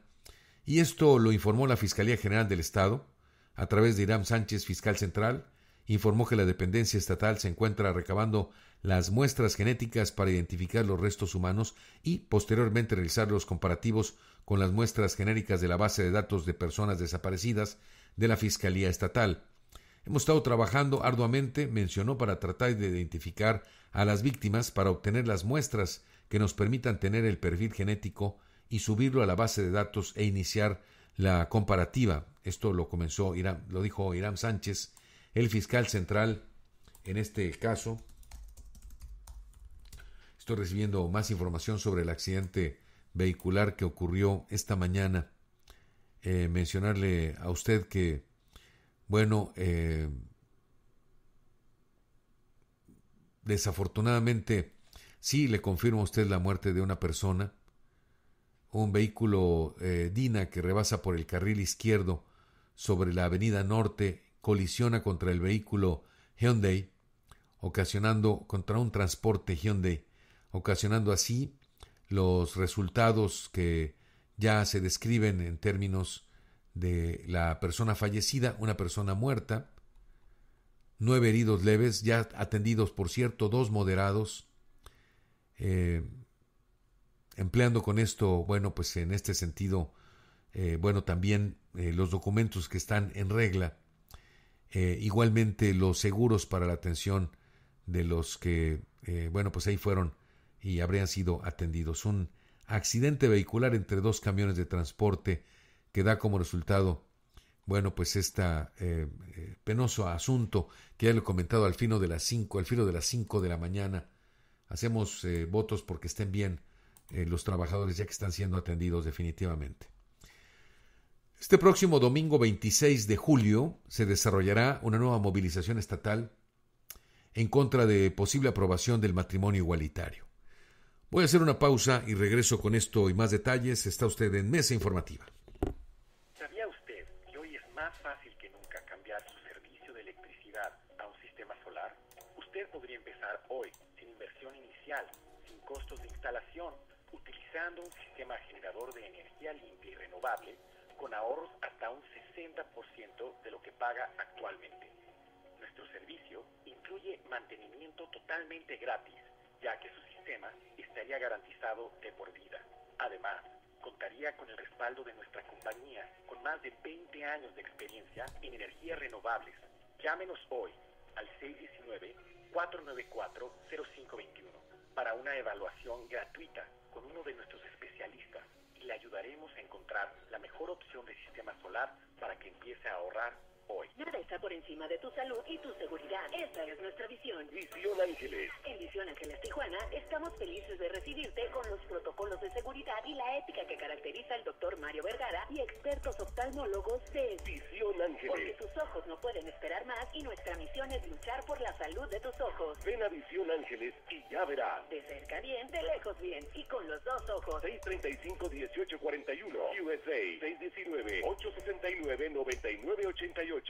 y esto lo informó la Fiscalía General del Estado, a través de Irán Sánchez, fiscal central, informó que la dependencia estatal se encuentra recabando las muestras genéticas para identificar los restos humanos y posteriormente realizar los comparativos con las muestras genéricas de la base de datos de personas desaparecidas de la Fiscalía Estatal. Hemos estado trabajando arduamente, mencionó, para tratar de identificar a las víctimas para obtener las muestras que nos permitan tener el perfil genético y subirlo a la base de datos e iniciar la comparativa. Esto lo comenzó lo dijo Irán Sánchez, el fiscal central en este caso. Estoy recibiendo más información sobre el accidente vehicular que ocurrió esta mañana. Eh, mencionarle a usted que, bueno, eh, desafortunadamente, sí le confirmo a usted la muerte de una persona, un vehículo eh, Dina que rebasa por el carril izquierdo sobre la avenida norte colisiona contra el vehículo Hyundai, ocasionando contra un transporte Hyundai, ocasionando así los resultados que ya se describen en términos de la persona fallecida, una persona muerta, nueve heridos leves, ya atendidos por cierto, dos moderados, eh, empleando con esto, bueno, pues en este sentido, eh, bueno, también eh, los documentos que están en regla, eh, igualmente los seguros para la atención de los que, bueno, pues ahí fueron y habrían sido atendidos. Un accidente vehicular entre dos camiones de transporte que da como resultado, bueno, pues este penoso asunto que ya lo he comentado al fino de las cinco al fino de las cinco de la mañana. Hacemos votos porque estén bien eh, los trabajadores ya que están siendo atendidos definitivamente. Este próximo domingo 26 de julio se desarrollará una nueva movilización estatal en contra de posible aprobación del matrimonio igualitario. Voy a hacer una pausa y regreso con esto y más detalles. Está usted en Mesa Informativa. ¿Sabía usted que hoy es más fácil que nunca cambiar su servicio de electricidad a un sistema solar? Usted podría empezar hoy sin inversión inicial, sin costos de instalación utilizando un sistema generador de energía limpia y renovable con ahorros hasta un 60% de lo que paga actualmente. Nuestro servicio incluye mantenimiento totalmente gratis, ya que su sistema estaría garantizado de por vida. Además, contaría con el respaldo de nuestra compañía con más de 20 años de experiencia en energías renovables. Llámenos hoy al 619 494 0521 para una evaluación gratuita con uno de nuestros especialistas y le ayudaremos a encontrar la mejor opción de sistema solar para que empiece a ahorrar Nada está por encima de tu salud y tu seguridad. Esta es nuestra visión. Visión Ángeles. En Visión Ángeles Tijuana estamos felices de recibirte con los protocolos de seguridad y la ética que caracteriza al doctor Mario Vergara y expertos oftalmólogos de Visión Ángeles. Porque tus ojos no pueden esperar más y nuestra misión es luchar por la salud de tus ojos. Ven a Visión Ángeles y ya verás. De cerca bien, de lejos bien y con los dos ojos. 635-1841 USA 619-869-9988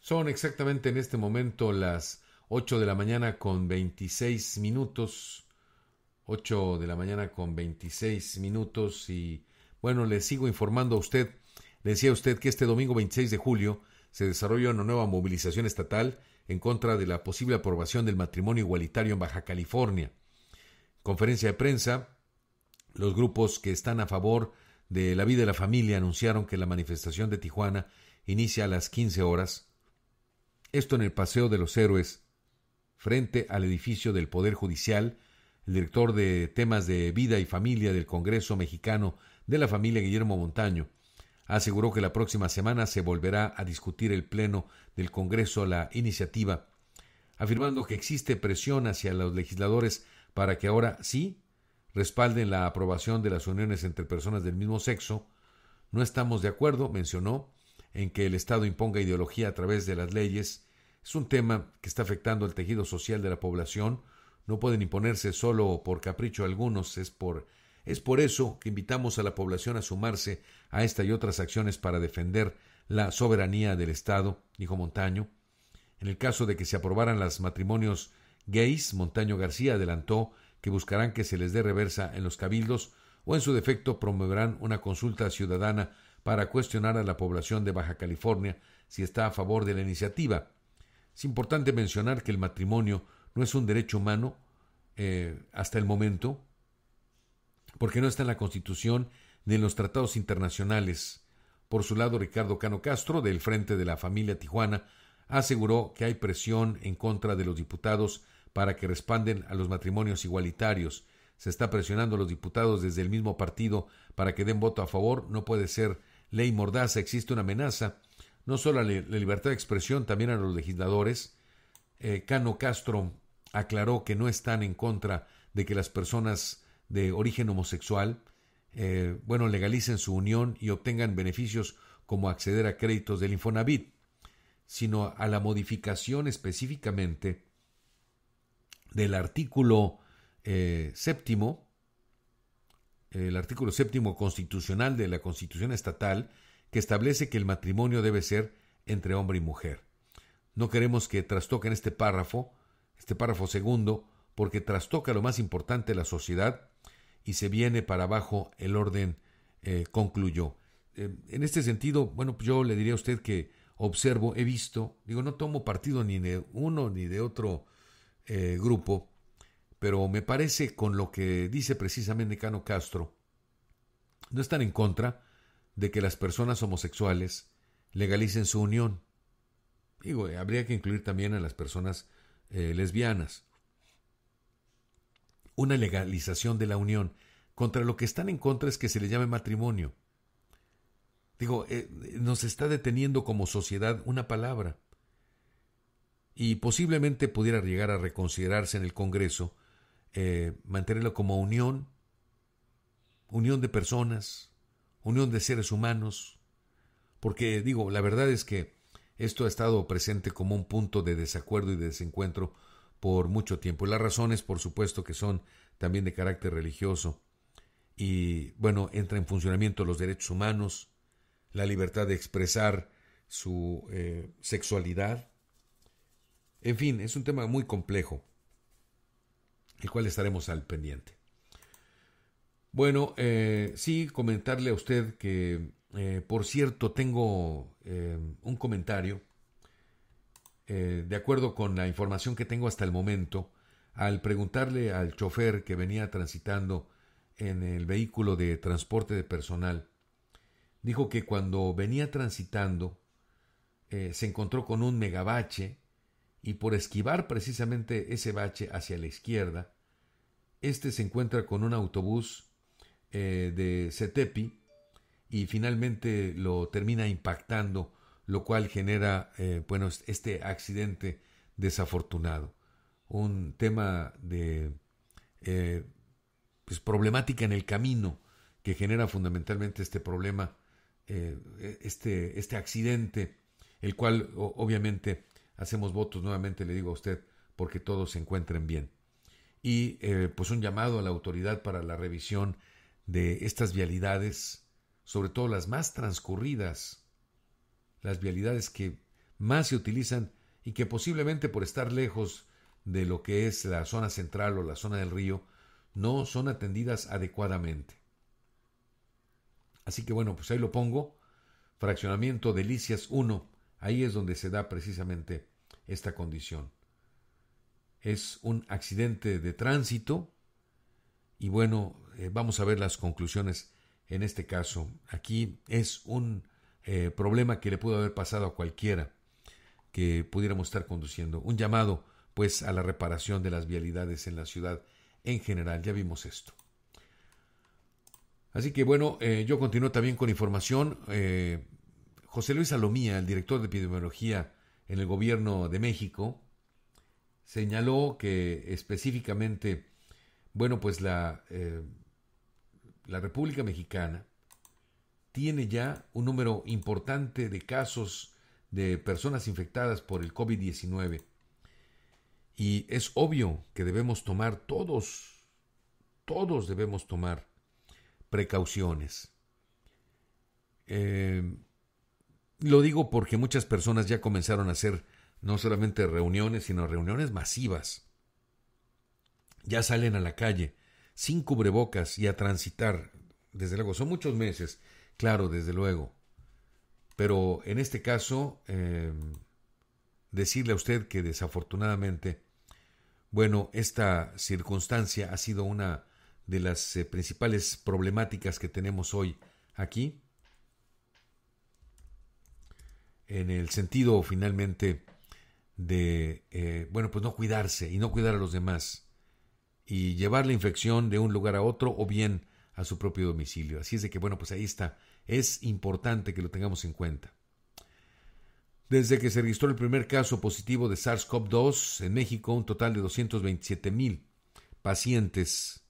son exactamente en este momento las 8 de la mañana con 26 minutos. 8 de la mañana con 26 minutos y bueno, le sigo informando a usted. Le decía usted que este domingo 26 de julio se desarrolla una nueva movilización estatal en contra de la posible aprobación del matrimonio igualitario en Baja California. Conferencia de prensa, los grupos que están a favor de la vida de la familia anunciaron que la manifestación de Tijuana inicia a las 15 horas. Esto en el Paseo de los Héroes, frente al edificio del Poder Judicial, el director de temas de vida y familia del Congreso Mexicano de la familia Guillermo Montaño aseguró que la próxima semana se volverá a discutir el Pleno del Congreso la iniciativa, afirmando que existe presión hacia los legisladores para que ahora sí respalden la aprobación de las uniones entre personas del mismo sexo, no estamos de acuerdo, mencionó, en que el Estado imponga ideología a través de las leyes. Es un tema que está afectando el tejido social de la población. No pueden imponerse solo por capricho algunos, es por es por eso que invitamos a la población a sumarse a esta y otras acciones para defender la soberanía del Estado, dijo Montaño. En el caso de que se aprobaran los matrimonios gays, Montaño García adelantó que buscarán que se les dé reversa en los cabildos o en su defecto promoverán una consulta ciudadana para cuestionar a la población de Baja California si está a favor de la iniciativa. Es importante mencionar que el matrimonio no es un derecho humano eh, hasta el momento, porque no está en la Constitución ni en los tratados internacionales. Por su lado, Ricardo Cano Castro, del Frente de la Familia Tijuana, aseguró que hay presión en contra de los diputados para que respanden a los matrimonios igualitarios. Se está presionando a los diputados desde el mismo partido para que den voto a favor. No puede ser ley mordaza. Existe una amenaza no solo a la libertad de expresión, también a los legisladores. Eh, Cano Castro aclaró que no están en contra de que las personas de origen homosexual eh, bueno, legalicen su unión y obtengan beneficios como acceder a créditos del Infonavit, sino a la modificación específicamente del artículo eh, séptimo, el artículo séptimo constitucional de la Constitución Estatal, que establece que el matrimonio debe ser entre hombre y mujer. No queremos que trastoquen este párrafo, este párrafo segundo, porque trastoca lo más importante de la sociedad y se viene para abajo el orden, eh, concluyó. Eh, en este sentido, bueno, yo le diría a usted que observo, he visto, digo, no tomo partido ni de uno ni de otro eh, grupo, pero me parece con lo que dice precisamente Cano Castro, no están en contra de que las personas homosexuales legalicen su unión. Digo, eh, habría que incluir también a las personas eh, lesbianas. Una legalización de la unión. Contra lo que están en contra es que se le llame matrimonio. Digo, nos está deteniendo como sociedad una palabra y posiblemente pudiera llegar a reconsiderarse en el Congreso, eh, mantenerlo como unión, unión de personas, unión de seres humanos, porque digo, la verdad es que esto ha estado presente como un punto de desacuerdo y de desencuentro por mucho tiempo. Las razones, por supuesto, que son también de carácter religioso. Y bueno, entra en funcionamiento los derechos humanos, la libertad de expresar su eh, sexualidad, en fin, es un tema muy complejo, el cual estaremos al pendiente. Bueno, eh, sí, comentarle a usted que, eh, por cierto, tengo eh, un comentario. de acuerdo con la información que tengo hasta el momento, al preguntarle al chofer que venía transitando en el vehículo de transporte de personal, dijo que cuando venía transitando se encontró con un megabache y por esquivar precisamente ese bache hacia la izquierda, este se encuentra con un autobús eh, de Cetepi y finalmente lo termina impactando, lo cual genera eh, bueno, este accidente desafortunado. Un tema de eh, pues problemática en el camino que genera fundamentalmente este problema, e, este, este accidente, el cual obviamente hacemos votos nuevamente, le digo a usted, porque todos se encuentren bien. Y eh, pues un llamado a la autoridad para la revisión de estas vialidades, sobre todo las más transcurridas, las vialidades que más se utilizan y que posiblemente por estar lejos de lo que es la zona central o la zona del río, no son atendidas adecuadamente. Así que bueno, pues ahí lo pongo. Fraccionamiento Delicias 1, Ahí es donde se da precisamente esta condición. Es un accidente de tránsito y bueno, eh, vamos a ver las conclusiones en este caso. Aquí es un eh, problema que le pudo haber pasado a cualquiera que pudiéramos estar conduciendo. Un llamado, pues, a la reparación de las vialidades en la ciudad en general. Ya vimos esto. Así que bueno, eh, yo continúo también con información. José Luis Salomía, el director de epidemiología en el gobierno de México, señaló que específicamente, bueno, pues la, eh, la República Mexicana tiene ya un número importante de casos de personas infectadas por el COVID-19. Y es obvio que debemos tomar todos, todos debemos tomar precauciones. Eh, lo digo porque muchas personas ya comenzaron a hacer no solamente reuniones, sino reuniones masivas. Ya salen a la calle, sin cubrebocas y a transitar. Desde luego, son muchos meses, claro, desde luego. Pero en este caso, eh, decirle a usted que desafortunadamente, bueno, esta circunstancia ha sido una de las eh, principales problemáticas que tenemos hoy aquí en el sentido finalmente de, eh, bueno, pues no cuidarse y no cuidar a los demás y llevar la infección de un lugar a otro o bien a su propio domicilio. Así es de que, bueno, pues ahí está. Es importante que lo tengamos en cuenta. Desde que se registró el primer caso positivo de SARS-CoV-2 en México, un total de 227 mil pacientes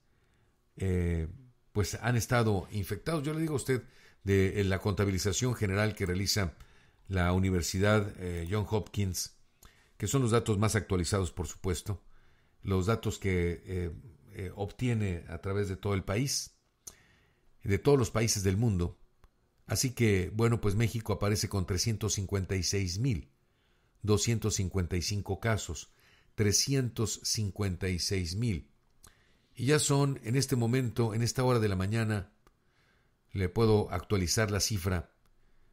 eh, pues han estado infectados. Yo le digo a usted de la contabilización general que realiza la Universidad eh, John Hopkins, que son los datos más actualizados, por supuesto, los datos que eh, eh, obtiene a través de todo el país, de todos los países del mundo. Así que, bueno, pues México aparece con 255 casos, 356.000. Y ya son, en este momento, en esta hora de la mañana, le puedo actualizar la cifra,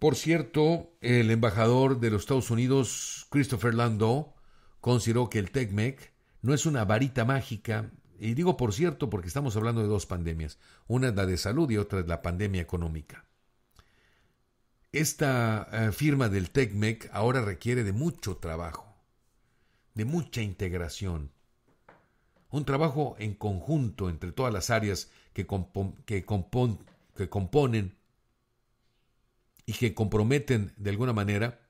Por cierto, el embajador de los Estados Unidos, Christopher Landau, consideró que el TECMEC no es una varita mágica, y digo por cierto porque estamos hablando de dos pandemias, una es la de salud y otra es la pandemia económica. Esta eh, firma del TECMEC ahora requiere de mucho trabajo, de mucha integración, un trabajo en conjunto entre todas las áreas que, que componen y que comprometen de alguna manera,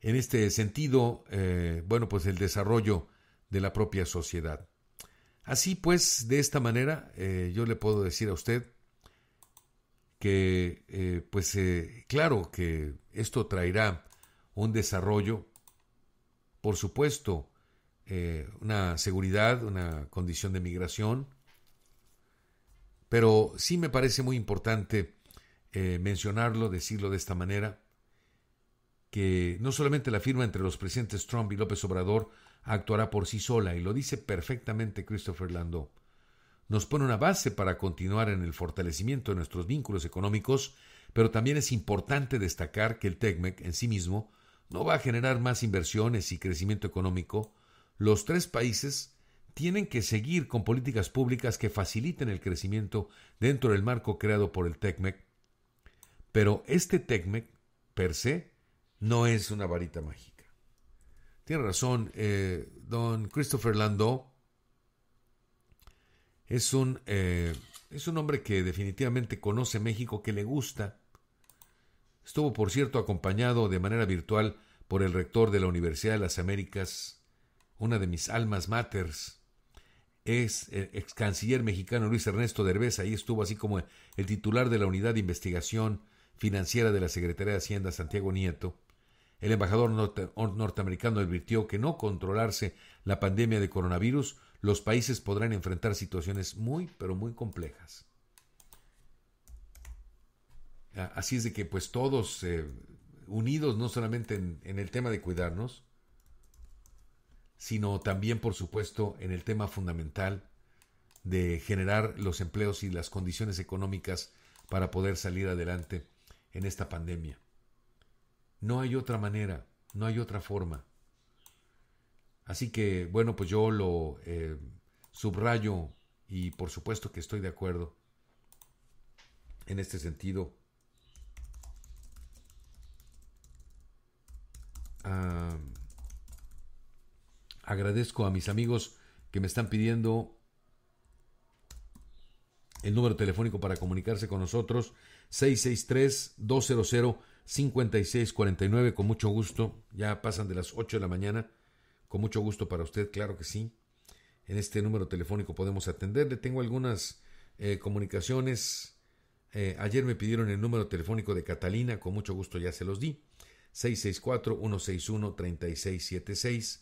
en este sentido, eh, bueno, pues el desarrollo de la propia sociedad. Así pues, de esta manera, eh, yo le puedo decir a usted que, eh, pues, claro que esto traerá un desarrollo, por supuesto, una seguridad, una condición de migración, pero sí me parece muy importante eh, mencionarlo, decirlo de esta manera, que no solamente la firma entre los presidentes Trump y López Obrador actuará por sí sola, y lo dice perfectamente Christopher Landau, nos pone una base para continuar en el fortalecimiento de nuestros vínculos económicos, pero también es importante destacar que el TECMEC e en sí mismo no va a generar más inversiones y crecimiento económico. Los tres países tienen que seguir con políticas públicas que faciliten el crecimiento dentro del marco creado por el TECMEC pero este TECMEC, per se, no es una varita mágica. Tiene razón, eh, don Christopher Landau es un, eh, es un hombre que definitivamente conoce México, que le gusta. Estuvo, por cierto, acompañado de manera virtual por el rector de la Universidad de las Américas, una de mis almas maters, es el eh, ex canciller mexicano Luis Ernesto Derbez, ahí estuvo así como el titular de la unidad de investigación financiera de la Secretaría de Hacienda, Santiago Nieto, el embajador norteamericano advirtió que no controlarse la pandemia de coronavirus, los países podrán enfrentar situaciones muy, pero muy complejas. Así es de que pues todos eh, unidos, no solamente en el tema de cuidarnos, sino también, por supuesto, en el tema fundamental de generar los empleos y las condiciones económicas para poder salir adelante en esta pandemia. No hay otra manera, no hay otra forma. Así que, bueno, pues yo lo eh, subrayo y por supuesto que estoy de acuerdo en este sentido. Ah, agradezco a mis amigos que me están pidiendo el número telefónico para comunicarse con nosotros 663-200-5649. Con mucho gusto. Ya pasan de las 8 de la mañana. Con mucho gusto para usted, claro que sí. En este número telefónico podemos atenderle. Tengo algunas eh, comunicaciones. Eh, ayer me pidieron el número telefónico de Catalina. Con mucho gusto ya se los di. 664-161-3676.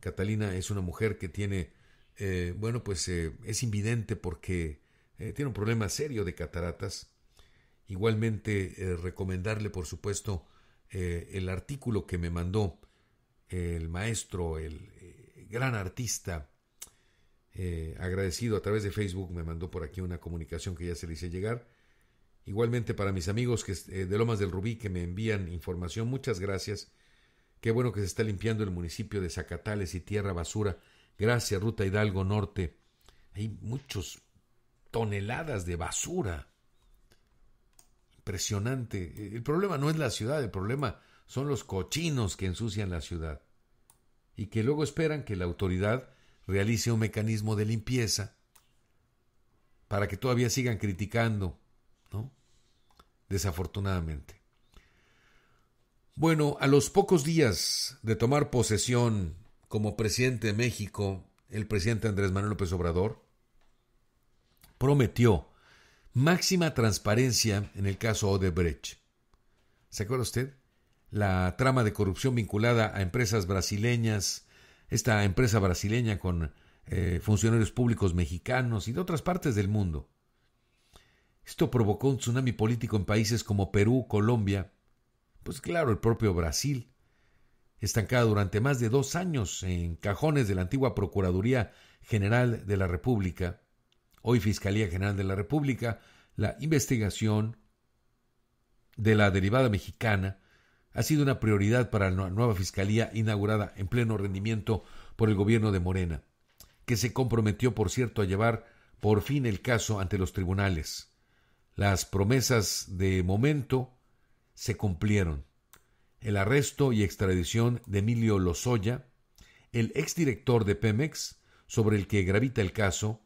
Catalina es una mujer que tiene, eh, bueno, pues es invidente porque tiene un problema serio de cataratas Igualmente, eh, recomendarle, por supuesto, eh, el artículo que me mandó el maestro, el eh, gran artista, agradecido a través de Facebook, me mandó por aquí una comunicación que ya se le hice llegar. Igualmente para mis amigos que, de Lomas del Rubí que me envían información, muchas gracias. Qué bueno que se está limpiando el municipio de Zacatales y Tierra Basura. Gracias, Ruta Hidalgo Norte. Hay muchos toneladas de basura Presionante. El problema no es la ciudad, el problema son los cochinos que ensucian la ciudad y que luego esperan que la autoridad realice un mecanismo de limpieza para que todavía sigan criticando, ¿no? Desafortunadamente. Bueno, a los pocos días de tomar posesión como presidente de México, el presidente Andrés Manuel López Obrador prometió máxima transparencia en el caso Odebrecht. ¿Se acuerda usted? La trama de corrupción vinculada a empresas brasileñas, esta empresa brasileña con eh, funcionarios públicos mexicanos y de otras partes del mundo. Esto provocó un tsunami político en países como Perú, Colombia, pues claro, el propio Brasil, estancada durante más de dos años en cajones de la antigua Procuraduría General de la República, hoy Fiscalía General de la República, la investigación de la derivada mexicana ha sido una prioridad para la nueva Fiscalía inaugurada en pleno rendimiento por el gobierno de Morena, que se comprometió, por cierto, a llevar por fin el caso ante los tribunales. Las promesas de momento se cumplieron. El arresto y extradición de Emilio Lozoya, el exdirector de Pemex, sobre el que gravita el caso,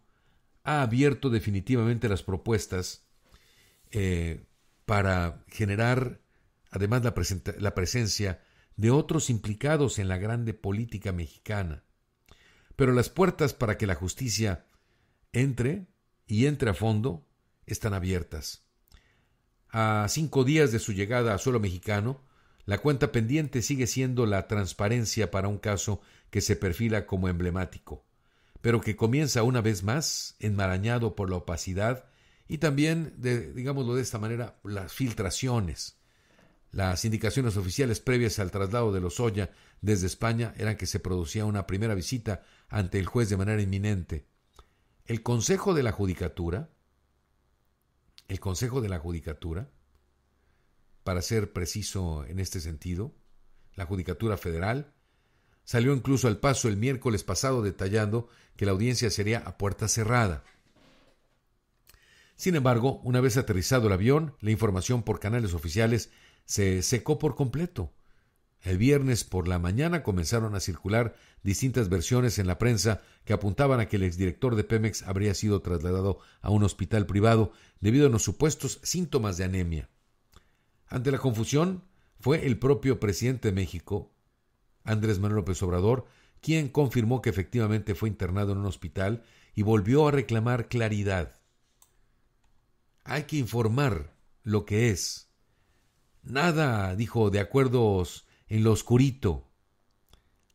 ha abierto definitivamente las propuestas eh, para generar además la, la presencia de otros implicados en la grande política mexicana. Pero las puertas para que la justicia entre y entre a fondo están abiertas. A cinco días de su llegada a suelo mexicano, la cuenta pendiente sigue siendo la transparencia para un caso que se perfila como emblemático pero que comienza una vez más enmarañado por la opacidad y también, digámoslo de esta manera, las filtraciones. Las indicaciones oficiales previas al traslado de Lozoya desde España eran que se producía una primera visita ante el juez de manera inminente. El Consejo de la Judicatura, el Consejo de la Judicatura, para ser preciso en este sentido, la Judicatura Federal, salió incluso al paso el miércoles pasado detallando que la audiencia sería a puerta cerrada. Sin embargo, una vez aterrizado el avión, la información por canales oficiales se secó por completo. El viernes por la mañana comenzaron a circular distintas versiones en la prensa que apuntaban a que el exdirector de Pemex habría sido trasladado a un hospital privado debido a los supuestos síntomas de anemia. Ante la confusión, fue el propio presidente de México, Andrés Manuel López Obrador, quien confirmó que efectivamente fue internado en un hospital y volvió a reclamar claridad. Hay que informar lo que es. Nada, dijo, de acuerdos en lo oscurito.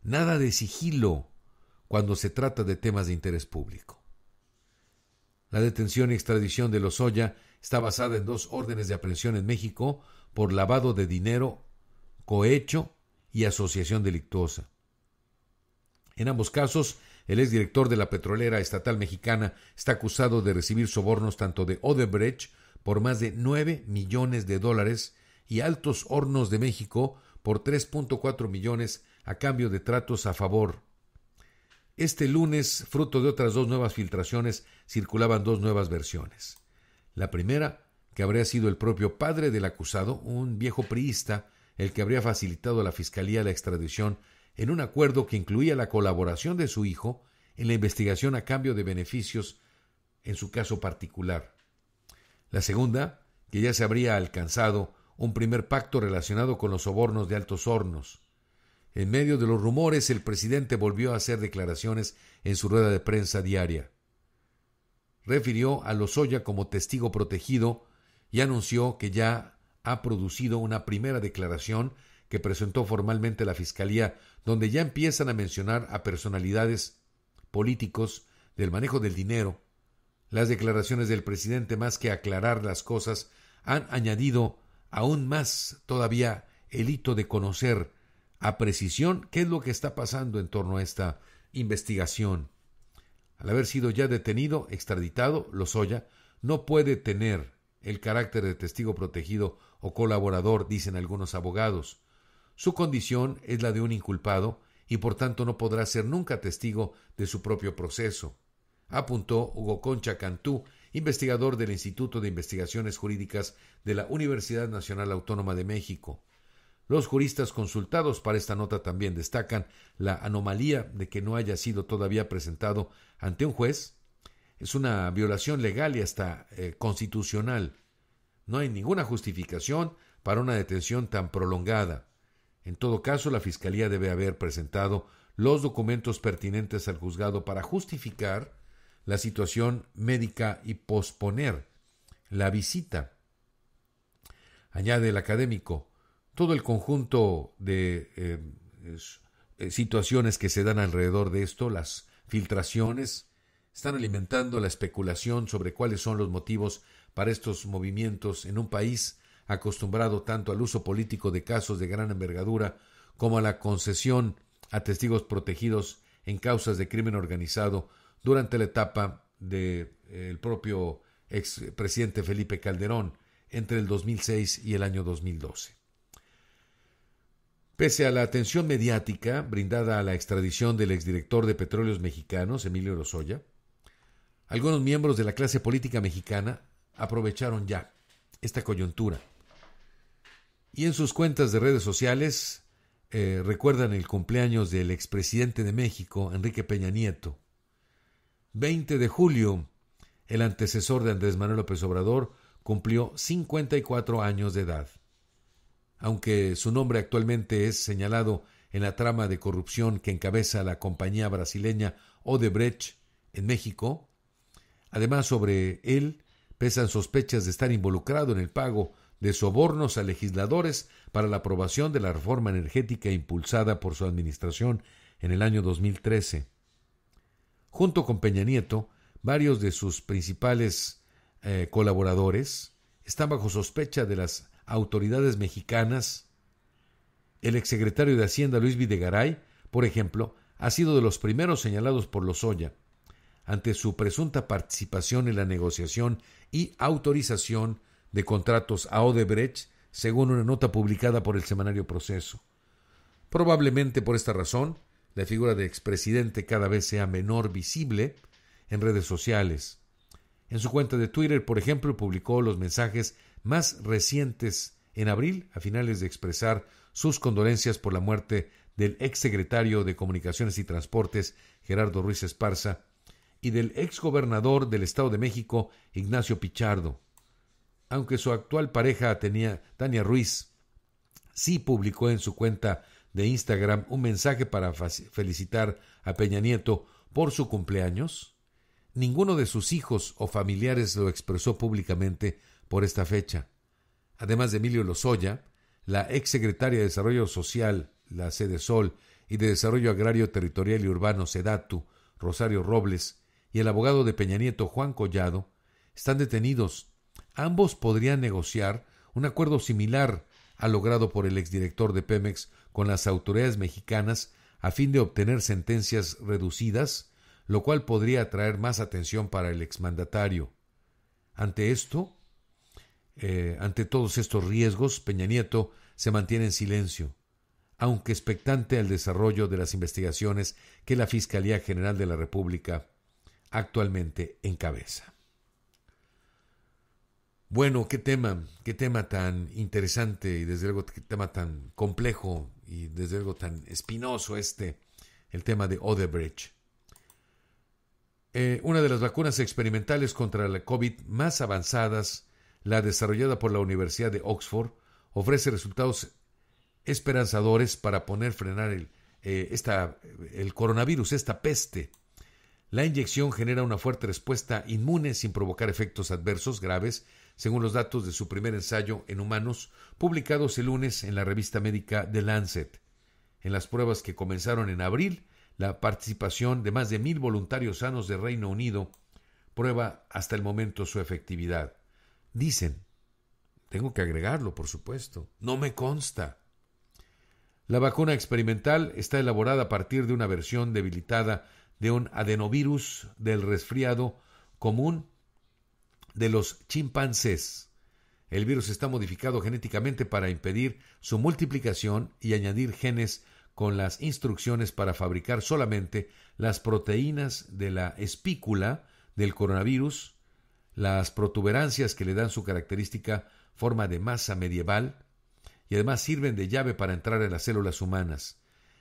Nada de sigilo cuando se trata de temas de interés público. La detención y extradición de Lozoya está basada en dos órdenes de aprehensión en México por lavado de dinero, cohecho y asociación delictuosa. En ambos casos, el exdirector de la petrolera estatal mexicana está acusado de recibir sobornos tanto de Odebrecht por más de 9 millones de dólares y Altos Hornos de México por 3.4 millones a cambio de tratos a favor. Este lunes, fruto de otras dos nuevas filtraciones, circulaban dos nuevas versiones. La primera, que habría sido el propio padre del acusado, un viejo priista, el que habría facilitado a la Fiscalía la extradición en un acuerdo que incluía la colaboración de su hijo en la investigación a cambio de beneficios en su caso particular. La segunda, que ya se habría alcanzado un primer pacto relacionado con los sobornos de altos hornos. En medio de los rumores, el presidente volvió a hacer declaraciones en su rueda de prensa diaria. Refirió a Lozoya como testigo protegido y anunció que ya ha producido una primera declaración que presentó formalmente la Fiscalía, donde ya empiezan a mencionar a personalidades políticos del manejo del dinero. Las declaraciones del presidente, más que aclarar las cosas, han añadido aún más todavía el hito de conocer a precisión qué es lo que está pasando en torno a esta investigación. Al haber sido ya detenido, extraditado, Lozoya no puede tener el carácter de testigo protegido o colaborador, dicen algunos abogados. Su condición es la de un inculpado y por tanto no podrá ser nunca testigo de su propio proceso, apuntó Hugo Concha Cantú, investigador del Instituto de Investigaciones Jurídicas de la Universidad Nacional Autónoma de México. Los juristas consultados para esta nota también destacan la anomalía de que no haya sido todavía presentado ante un juez. Es una violación legal y hasta eh, constitucional. No hay ninguna justificación para una detención tan prolongada. En todo caso, la Fiscalía debe haber presentado los documentos pertinentes al juzgado para justificar la situación médica y posponer la visita. Añade el académico, todo el conjunto de eh, eh, situaciones que se dan alrededor de esto, las filtraciones, están alimentando la especulación sobre cuáles son los motivos para estos movimientos en un país acostumbrado tanto al uso político de casos de gran envergadura como a la concesión a testigos protegidos en causas de crimen organizado durante la etapa del de, eh, propio expresidente Felipe Calderón entre el 2006 y el año 2012. Pese a la atención mediática brindada a la extradición del exdirector de Petróleos Mexicanos, Emilio Rosoya, algunos miembros de la clase política mexicana aprovecharon ya esta coyuntura. Y en sus cuentas de redes sociales eh, recuerdan el cumpleaños del expresidente de México, Enrique Peña Nieto. 20 de julio, el antecesor de Andrés Manuel López Obrador cumplió 54 años de edad. Aunque su nombre actualmente es señalado en la trama de corrupción que encabeza la compañía brasileña Odebrecht en México, además sobre él pesan sospechas de estar involucrado en el pago de sobornos a legisladores para la aprobación de la reforma energética impulsada por su administración en el año 2013. Junto con Peña Nieto, varios de sus principales eh, colaboradores están bajo sospecha de las autoridades mexicanas. El exsecretario de Hacienda Luis Videgaray, por ejemplo, ha sido de los primeros señalados por Lozoya ante su presunta participación en la negociación y autorización de contratos a Odebrecht, según una nota publicada por el semanario Proceso. Probablemente por esta razón, la figura de expresidente cada vez sea menor visible en redes sociales. En su cuenta de Twitter, por ejemplo, publicó los mensajes más recientes en abril, a finales de expresar sus condolencias por la muerte del exsecretario de Comunicaciones y Transportes, Gerardo Ruiz Esparza, y del exgobernador del Estado de México, Ignacio Pichardo. Aunque su actual pareja tenía Tania Ruiz, sí publicó en su cuenta de Instagram un mensaje para felicitar a Peña Nieto por su cumpleaños. Ninguno de sus hijos o familiares lo expresó públicamente por esta fecha. Además de Emilio Lozoya, la exsecretaria de Desarrollo Social, la Sede Sol, y de Desarrollo Agrario Territorial y Urbano, SEDATU, Rosario Robles, y el abogado de Peña Nieto, Juan Collado, están detenidos. Ambos podrían negociar un acuerdo similar al logrado por el exdirector de Pemex con las autoridades mexicanas a fin de obtener sentencias reducidas, lo cual podría atraer más atención para el exmandatario. Ante esto, eh, ante todos estos riesgos, Peña Nieto se mantiene en silencio, aunque expectante al desarrollo de las investigaciones que la Fiscalía General de la República actualmente en cabeza Bueno, qué tema, qué tema tan interesante y desde luego qué tema tan complejo y desde luego tan espinoso este, el tema de Odebrecht. Eh, una de las vacunas experimentales contra la COVID más avanzadas, la desarrollada por la Universidad de Oxford, ofrece resultados esperanzadores para poner frenar el, eh, el coronavirus, esta peste la inyección genera una fuerte respuesta inmune sin provocar efectos adversos graves, según los datos de su primer ensayo en humanos, publicados el lunes en la revista médica The Lancet. En las pruebas que comenzaron en abril, la participación de más de mil voluntarios sanos de Reino Unido prueba hasta el momento su efectividad. Dicen, tengo que agregarlo, por supuesto, no me consta. La vacuna experimental está elaborada a partir de una versión debilitada de un adenovirus del resfriado común de los chimpancés. El virus está modificado genéticamente para impedir su multiplicación y añadir genes con las instrucciones para fabricar solamente las proteínas de la espícula del coronavirus, las protuberancias que le dan su característica forma de masa medieval, y además sirven de llave para entrar en las células humanas.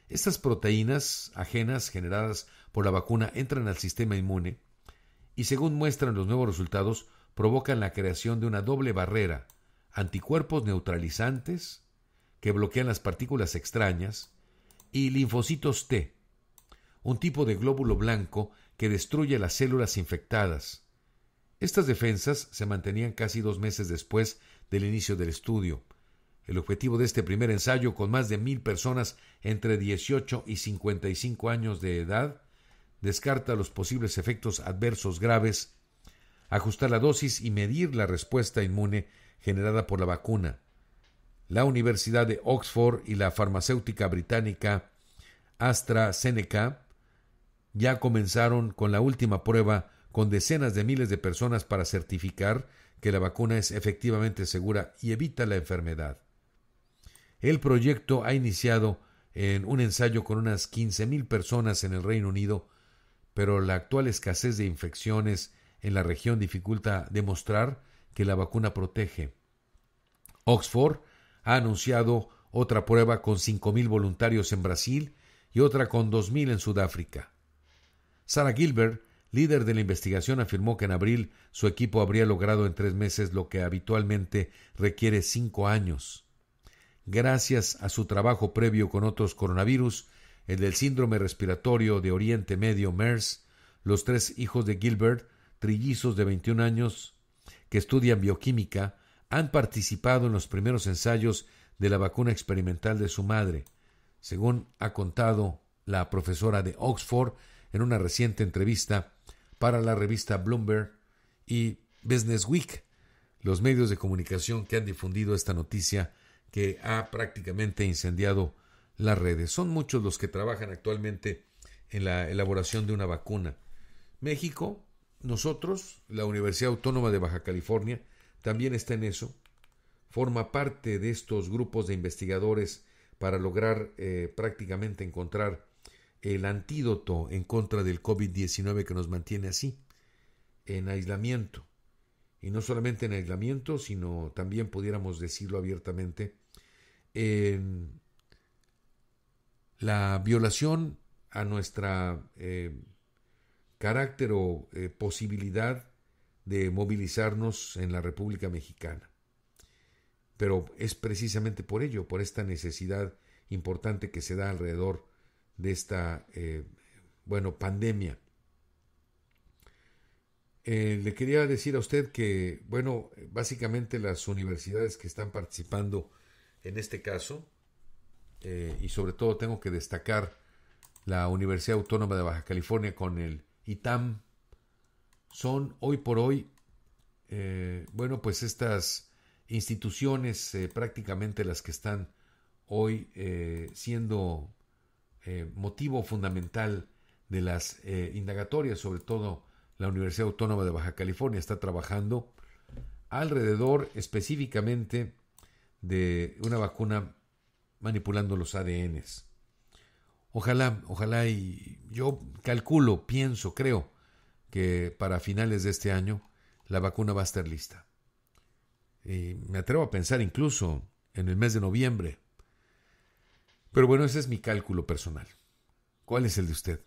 Estas proteínas ajenas generadas por la vacuna entran al sistema inmune y, según muestran los nuevos resultados, provocan la creación de una doble barrera, anticuerpos neutralizantes que bloquean las partículas extrañas y linfocitos T, un tipo de glóbulo blanco que destruye las células infectadas. Estas defensas se mantenían casi dos meses después del inicio del estudio. El objetivo de este primer ensayo con más de mil personas entre 18 y 55 años de edad descarta los posibles efectos adversos graves, ajustar la dosis y medir la respuesta inmune generada por la vacuna. La Universidad de Oxford y la farmacéutica británica AstraZeneca ya comenzaron con la última prueba con decenas de miles de personas para certificar que la vacuna es efectivamente segura y evita la enfermedad. El proyecto ha iniciado en un ensayo con unas 15.000 personas en el Reino Unido pero la actual escasez de infecciones en la región dificulta demostrar que la vacuna protege. Oxford ha anunciado otra prueba con 5.000 voluntarios en Brasil y otra con 2.000 en Sudáfrica. Sarah Gilbert, líder de la investigación, afirmó que en abril su equipo habría logrado en tres meses lo que habitualmente requiere cinco años. Gracias a su trabajo previo con otros coronavirus, el del síndrome respiratorio de Oriente Medio MERS, los tres hijos de Gilbert, trillizos de 21 años que estudian bioquímica, han participado en los primeros ensayos de la vacuna experimental de su madre, según ha contado la profesora de Oxford en una reciente entrevista para la revista Bloomberg y Business Week, los medios de comunicación que han difundido esta noticia que ha prácticamente incendiado las redes. Son muchos los que trabajan actualmente en la elaboración de una vacuna. México, nosotros, la Universidad Autónoma de Baja California, también está en eso. Forma parte de estos grupos de investigadores para lograr eh, prácticamente encontrar el antídoto en contra del COVID-19 que nos mantiene así, en aislamiento. Y no solamente en aislamiento, sino también pudiéramos decirlo abiertamente, en la violación a nuestra eh, carácter o eh, posibilidad de movilizarnos en la República Mexicana. Pero es precisamente por ello, por esta necesidad importante que se da alrededor de esta, eh, bueno, pandemia. le quería decir a usted que, bueno, básicamente las universidades que están participando en este caso eh, y sobre todo tengo que destacar la Universidad Autónoma de Baja California con el ITAM, son hoy por hoy, eh, bueno, pues estas instituciones eh, prácticamente las que están hoy siendo motivo fundamental de las indagatorias, sobre todo la Universidad Autónoma de Baja California está trabajando alrededor específicamente de una vacuna manipulando los ADNs. Ojalá, ojalá y yo calculo, pienso, creo que para finales de este año la vacuna va a estar lista. Y me atrevo a pensar incluso en el mes de noviembre. Pero bueno, ese es mi cálculo personal. ¿Cuál es el de usted?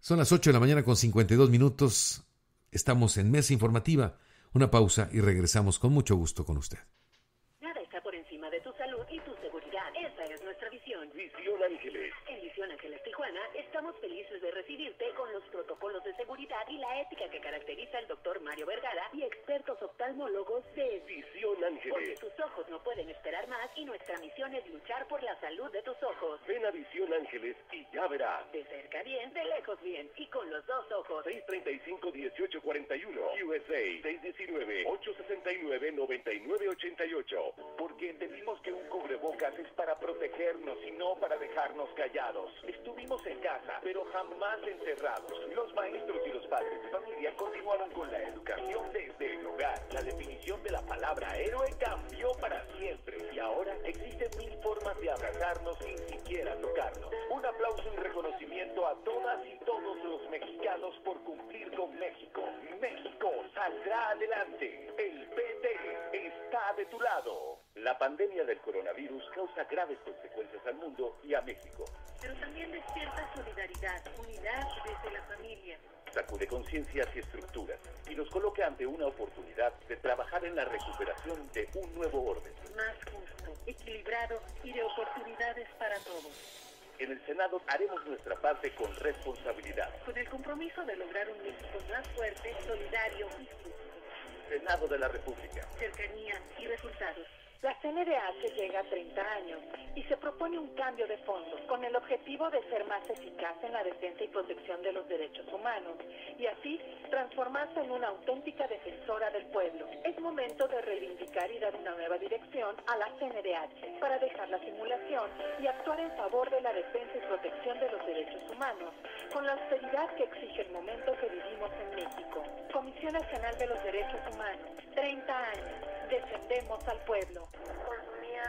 Son las 8 de la mañana con 52 minutos. Estamos en Mesa Informativa. Una pausa y regresamos con mucho gusto con usted. Nada está por encima de tu salud y tu esa es nuestra visión. Visión Ángeles. En Visión Ángeles Tijuana estamos felices de recibirte con los protocolos de seguridad y la ética que caracteriza el doctor Mario Vergara y expertos oftalmólogos de Visión Ángeles. Porque tus ojos no pueden esperar más y nuestra misión es luchar por la salud de tus ojos. Ven a Visión Ángeles y ya verás. De cerca bien, de lejos bien y con los dos ojos. 635-1841 USA 619-869-9988. Porque entendimos que un cobreboca es para protegernos y no para dejarnos callados. Estuvimos en casa, pero jamás encerrados. Los maestros y los padres de familia continuaron con la educación desde el hogar. La definición de la palabra héroe cambió para siempre y ahora existen mil formas de abrazarnos sin siquiera tocarnos. Un aplauso y reconocimiento a todas y todos los mexicanos por cumplir con México. México saldrá adelante. El PT está de tu lado. La pandemia del coronavirus causa graves consecuencias al mundo y a México. Pero también despierta solidaridad, unidad desde la familia. Sacude conciencias y estructuras y nos coloca ante una oportunidad de trabajar en la recuperación de un nuevo orden. Más justo, equilibrado y de oportunidades para todos. En el Senado haremos nuestra parte con responsabilidad. Con el compromiso de lograr un México más fuerte, solidario y justo. Senado de la República. Cercanía y resultados. La CNDH llega a 30 años y se propone un cambio de fondo con el objetivo de ser más eficaz en la defensa y protección de los derechos humanos y así transformarse en una auténtica defensora del pueblo. Es momento de reivindicar y dar una nueva dirección a la CNDH para dejar la simulación y actuar en favor de la defensa y protección de los derechos humanos con la austeridad que exige el momento que vivimos en México. Comisión Nacional de los Derechos Humanos, 30 años, defendemos al pueblo. Consumía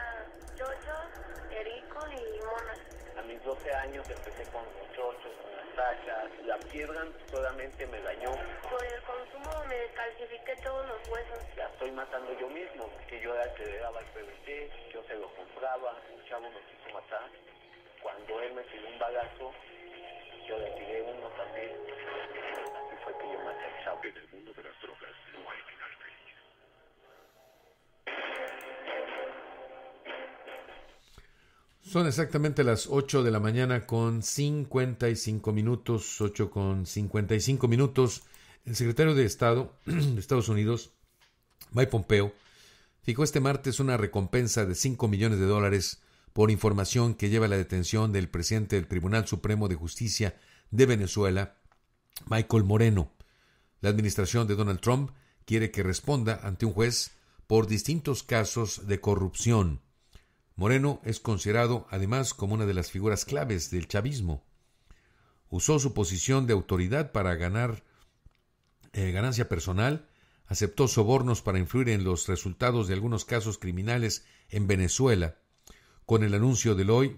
chochos, erico y Mona. A mis 12 años empecé con los chochos, con las tachas. La piedra solamente me dañó. Por el consumo me descalcifiqué todos los huesos. La estoy matando yo mismo, que yo era al daba el PVC, yo se lo compraba, Un chavo me quiso matar. Cuando él me tiró un bagazo, yo le tiré uno también. Así fue que yo maté al chavo. En el mundo de las Son exactamente las 8 de la mañana con 55 minutos, ocho con cinco minutos. El secretario de Estado de Estados Unidos, Mike Pompeo, fijó este martes una recompensa de 5 millones de dólares por información que lleva a la detención del presidente del Tribunal Supremo de Justicia de Venezuela, Michael Moreno. La administración de Donald Trump quiere que responda ante un juez por distintos casos de corrupción. Moreno es considerado además como una de las figuras claves del chavismo. Usó su posición de autoridad para ganar eh, ganancia personal, aceptó sobornos para influir en los resultados de algunos casos criminales en Venezuela. Con el anuncio del hoy,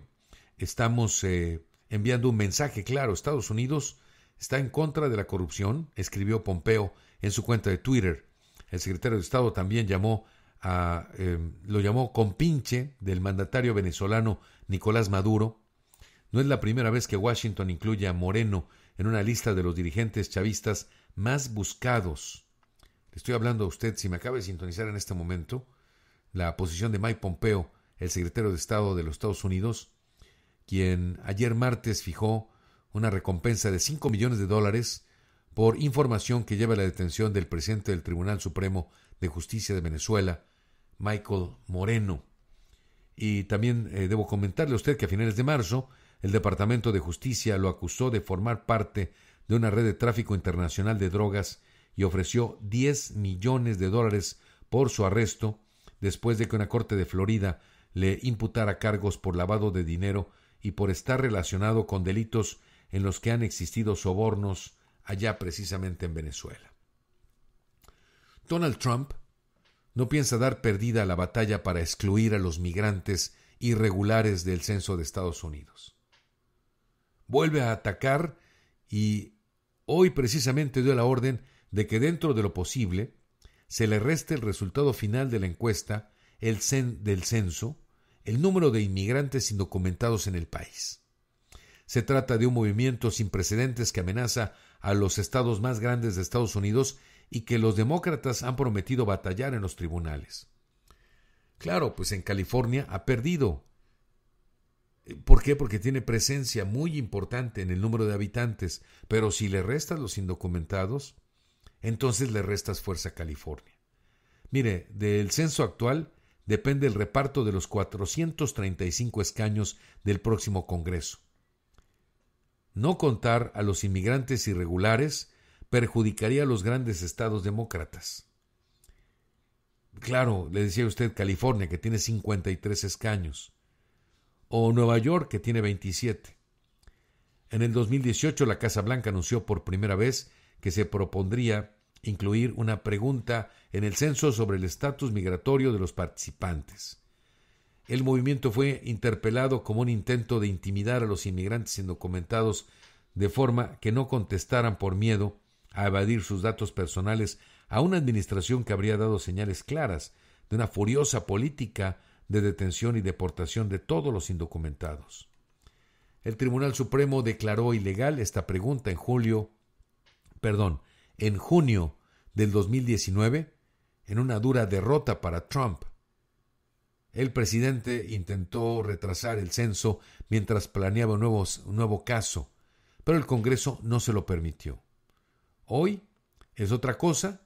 estamos eh, enviando un mensaje claro. Estados Unidos está en contra de la corrupción, escribió Pompeo en su cuenta de Twitter. El secretario de Estado también llamó eh, lo llamó compinche del mandatario venezolano Nicolás Maduro. No es la primera vez que Washington incluye a Moreno en una lista de los dirigentes chavistas más buscados. Le estoy hablando a usted, si me acaba de sintonizar en este momento, la posición de Mike Pompeo, el secretario de Estado de los Estados Unidos, quien ayer martes fijó una recompensa de cinco millones de dólares por información que lleva a la detención del presidente del Tribunal Supremo de Justicia de Venezuela, Michael Moreno. Y también eh, debo comentarle a usted que a finales de marzo el Departamento de Justicia lo acusó de formar parte de una red de tráfico internacional de drogas y ofreció 10 millones de dólares por su arresto después de que una corte de Florida le imputara cargos por lavado de dinero y por estar relacionado con delitos en los que han existido sobornos allá precisamente en Venezuela. Donald Trump no piensa dar perdida la batalla para excluir a los migrantes irregulares del censo de Estados Unidos. Vuelve a atacar y hoy precisamente dio la orden de que dentro de lo posible se le reste el resultado final de la encuesta el cen del censo, el número de inmigrantes indocumentados en el país. Se trata de un movimiento sin precedentes que amenaza a los estados más grandes de Estados Unidos y que los demócratas han prometido batallar en los tribunales. Claro, pues en California ha perdido. Eh, ¿Por qué? Porque tiene presencia muy importante en el número de habitantes, pero si le restas los indocumentados, entonces le restas fuerza a California. Mire, del censo actual depende el reparto de los 435 escaños del próximo Congreso. No contar a los inmigrantes irregulares perjudicaría a los grandes estados demócratas. Claro, le decía usted California, que tiene 53 escaños, o Nueva York, que tiene 27. En el 2018 la Casa Blanca anunció por primera vez que se propondría incluir una pregunta en el censo sobre el estatus migratorio de los participantes. El movimiento fue interpelado como un intento de intimidar a los inmigrantes indocumentados de forma que no contestaran por miedo a evadir sus datos personales a una administración que habría dado señales claras de una furiosa política de detención y deportación de todos los indocumentados. El Tribunal Supremo declaró ilegal esta pregunta en julio, perdón, en junio del 2019, en una dura derrota para Trump. El presidente intentó retrasar el censo mientras planeaba un nuevo, un nuevo caso, pero el Congreso no se lo permitió. Hoy es otra cosa,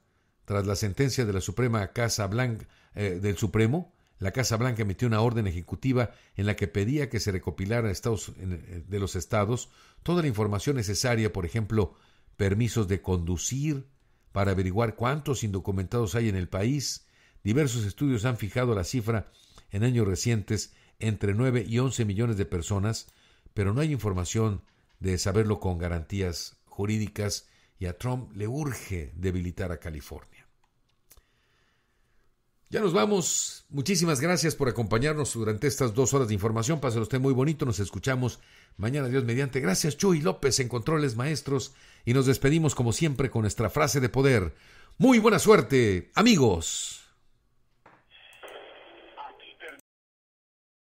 tras la sentencia de la Suprema Casa Blanca, eh, del Supremo, la Casa Blanca emitió una orden ejecutiva en la que pedía que se recopilara estados, eh, de los estados toda la información necesaria, por ejemplo, permisos de conducir, para averiguar cuántos indocumentados hay en el país. Diversos estudios han fijado la cifra en años recientes entre 9 y 11 millones de personas, pero no hay información de saberlo con garantías jurídicas y a Trump le urge debilitar a California. Ya nos vamos. Muchísimas gracias por acompañarnos durante estas dos horas de información. Pásenos usted muy bonito. Nos escuchamos mañana, Dios mediante. Gracias, Chuy López en Controles Maestros. Y nos despedimos, como siempre, con nuestra frase de poder. Muy buena suerte, amigos.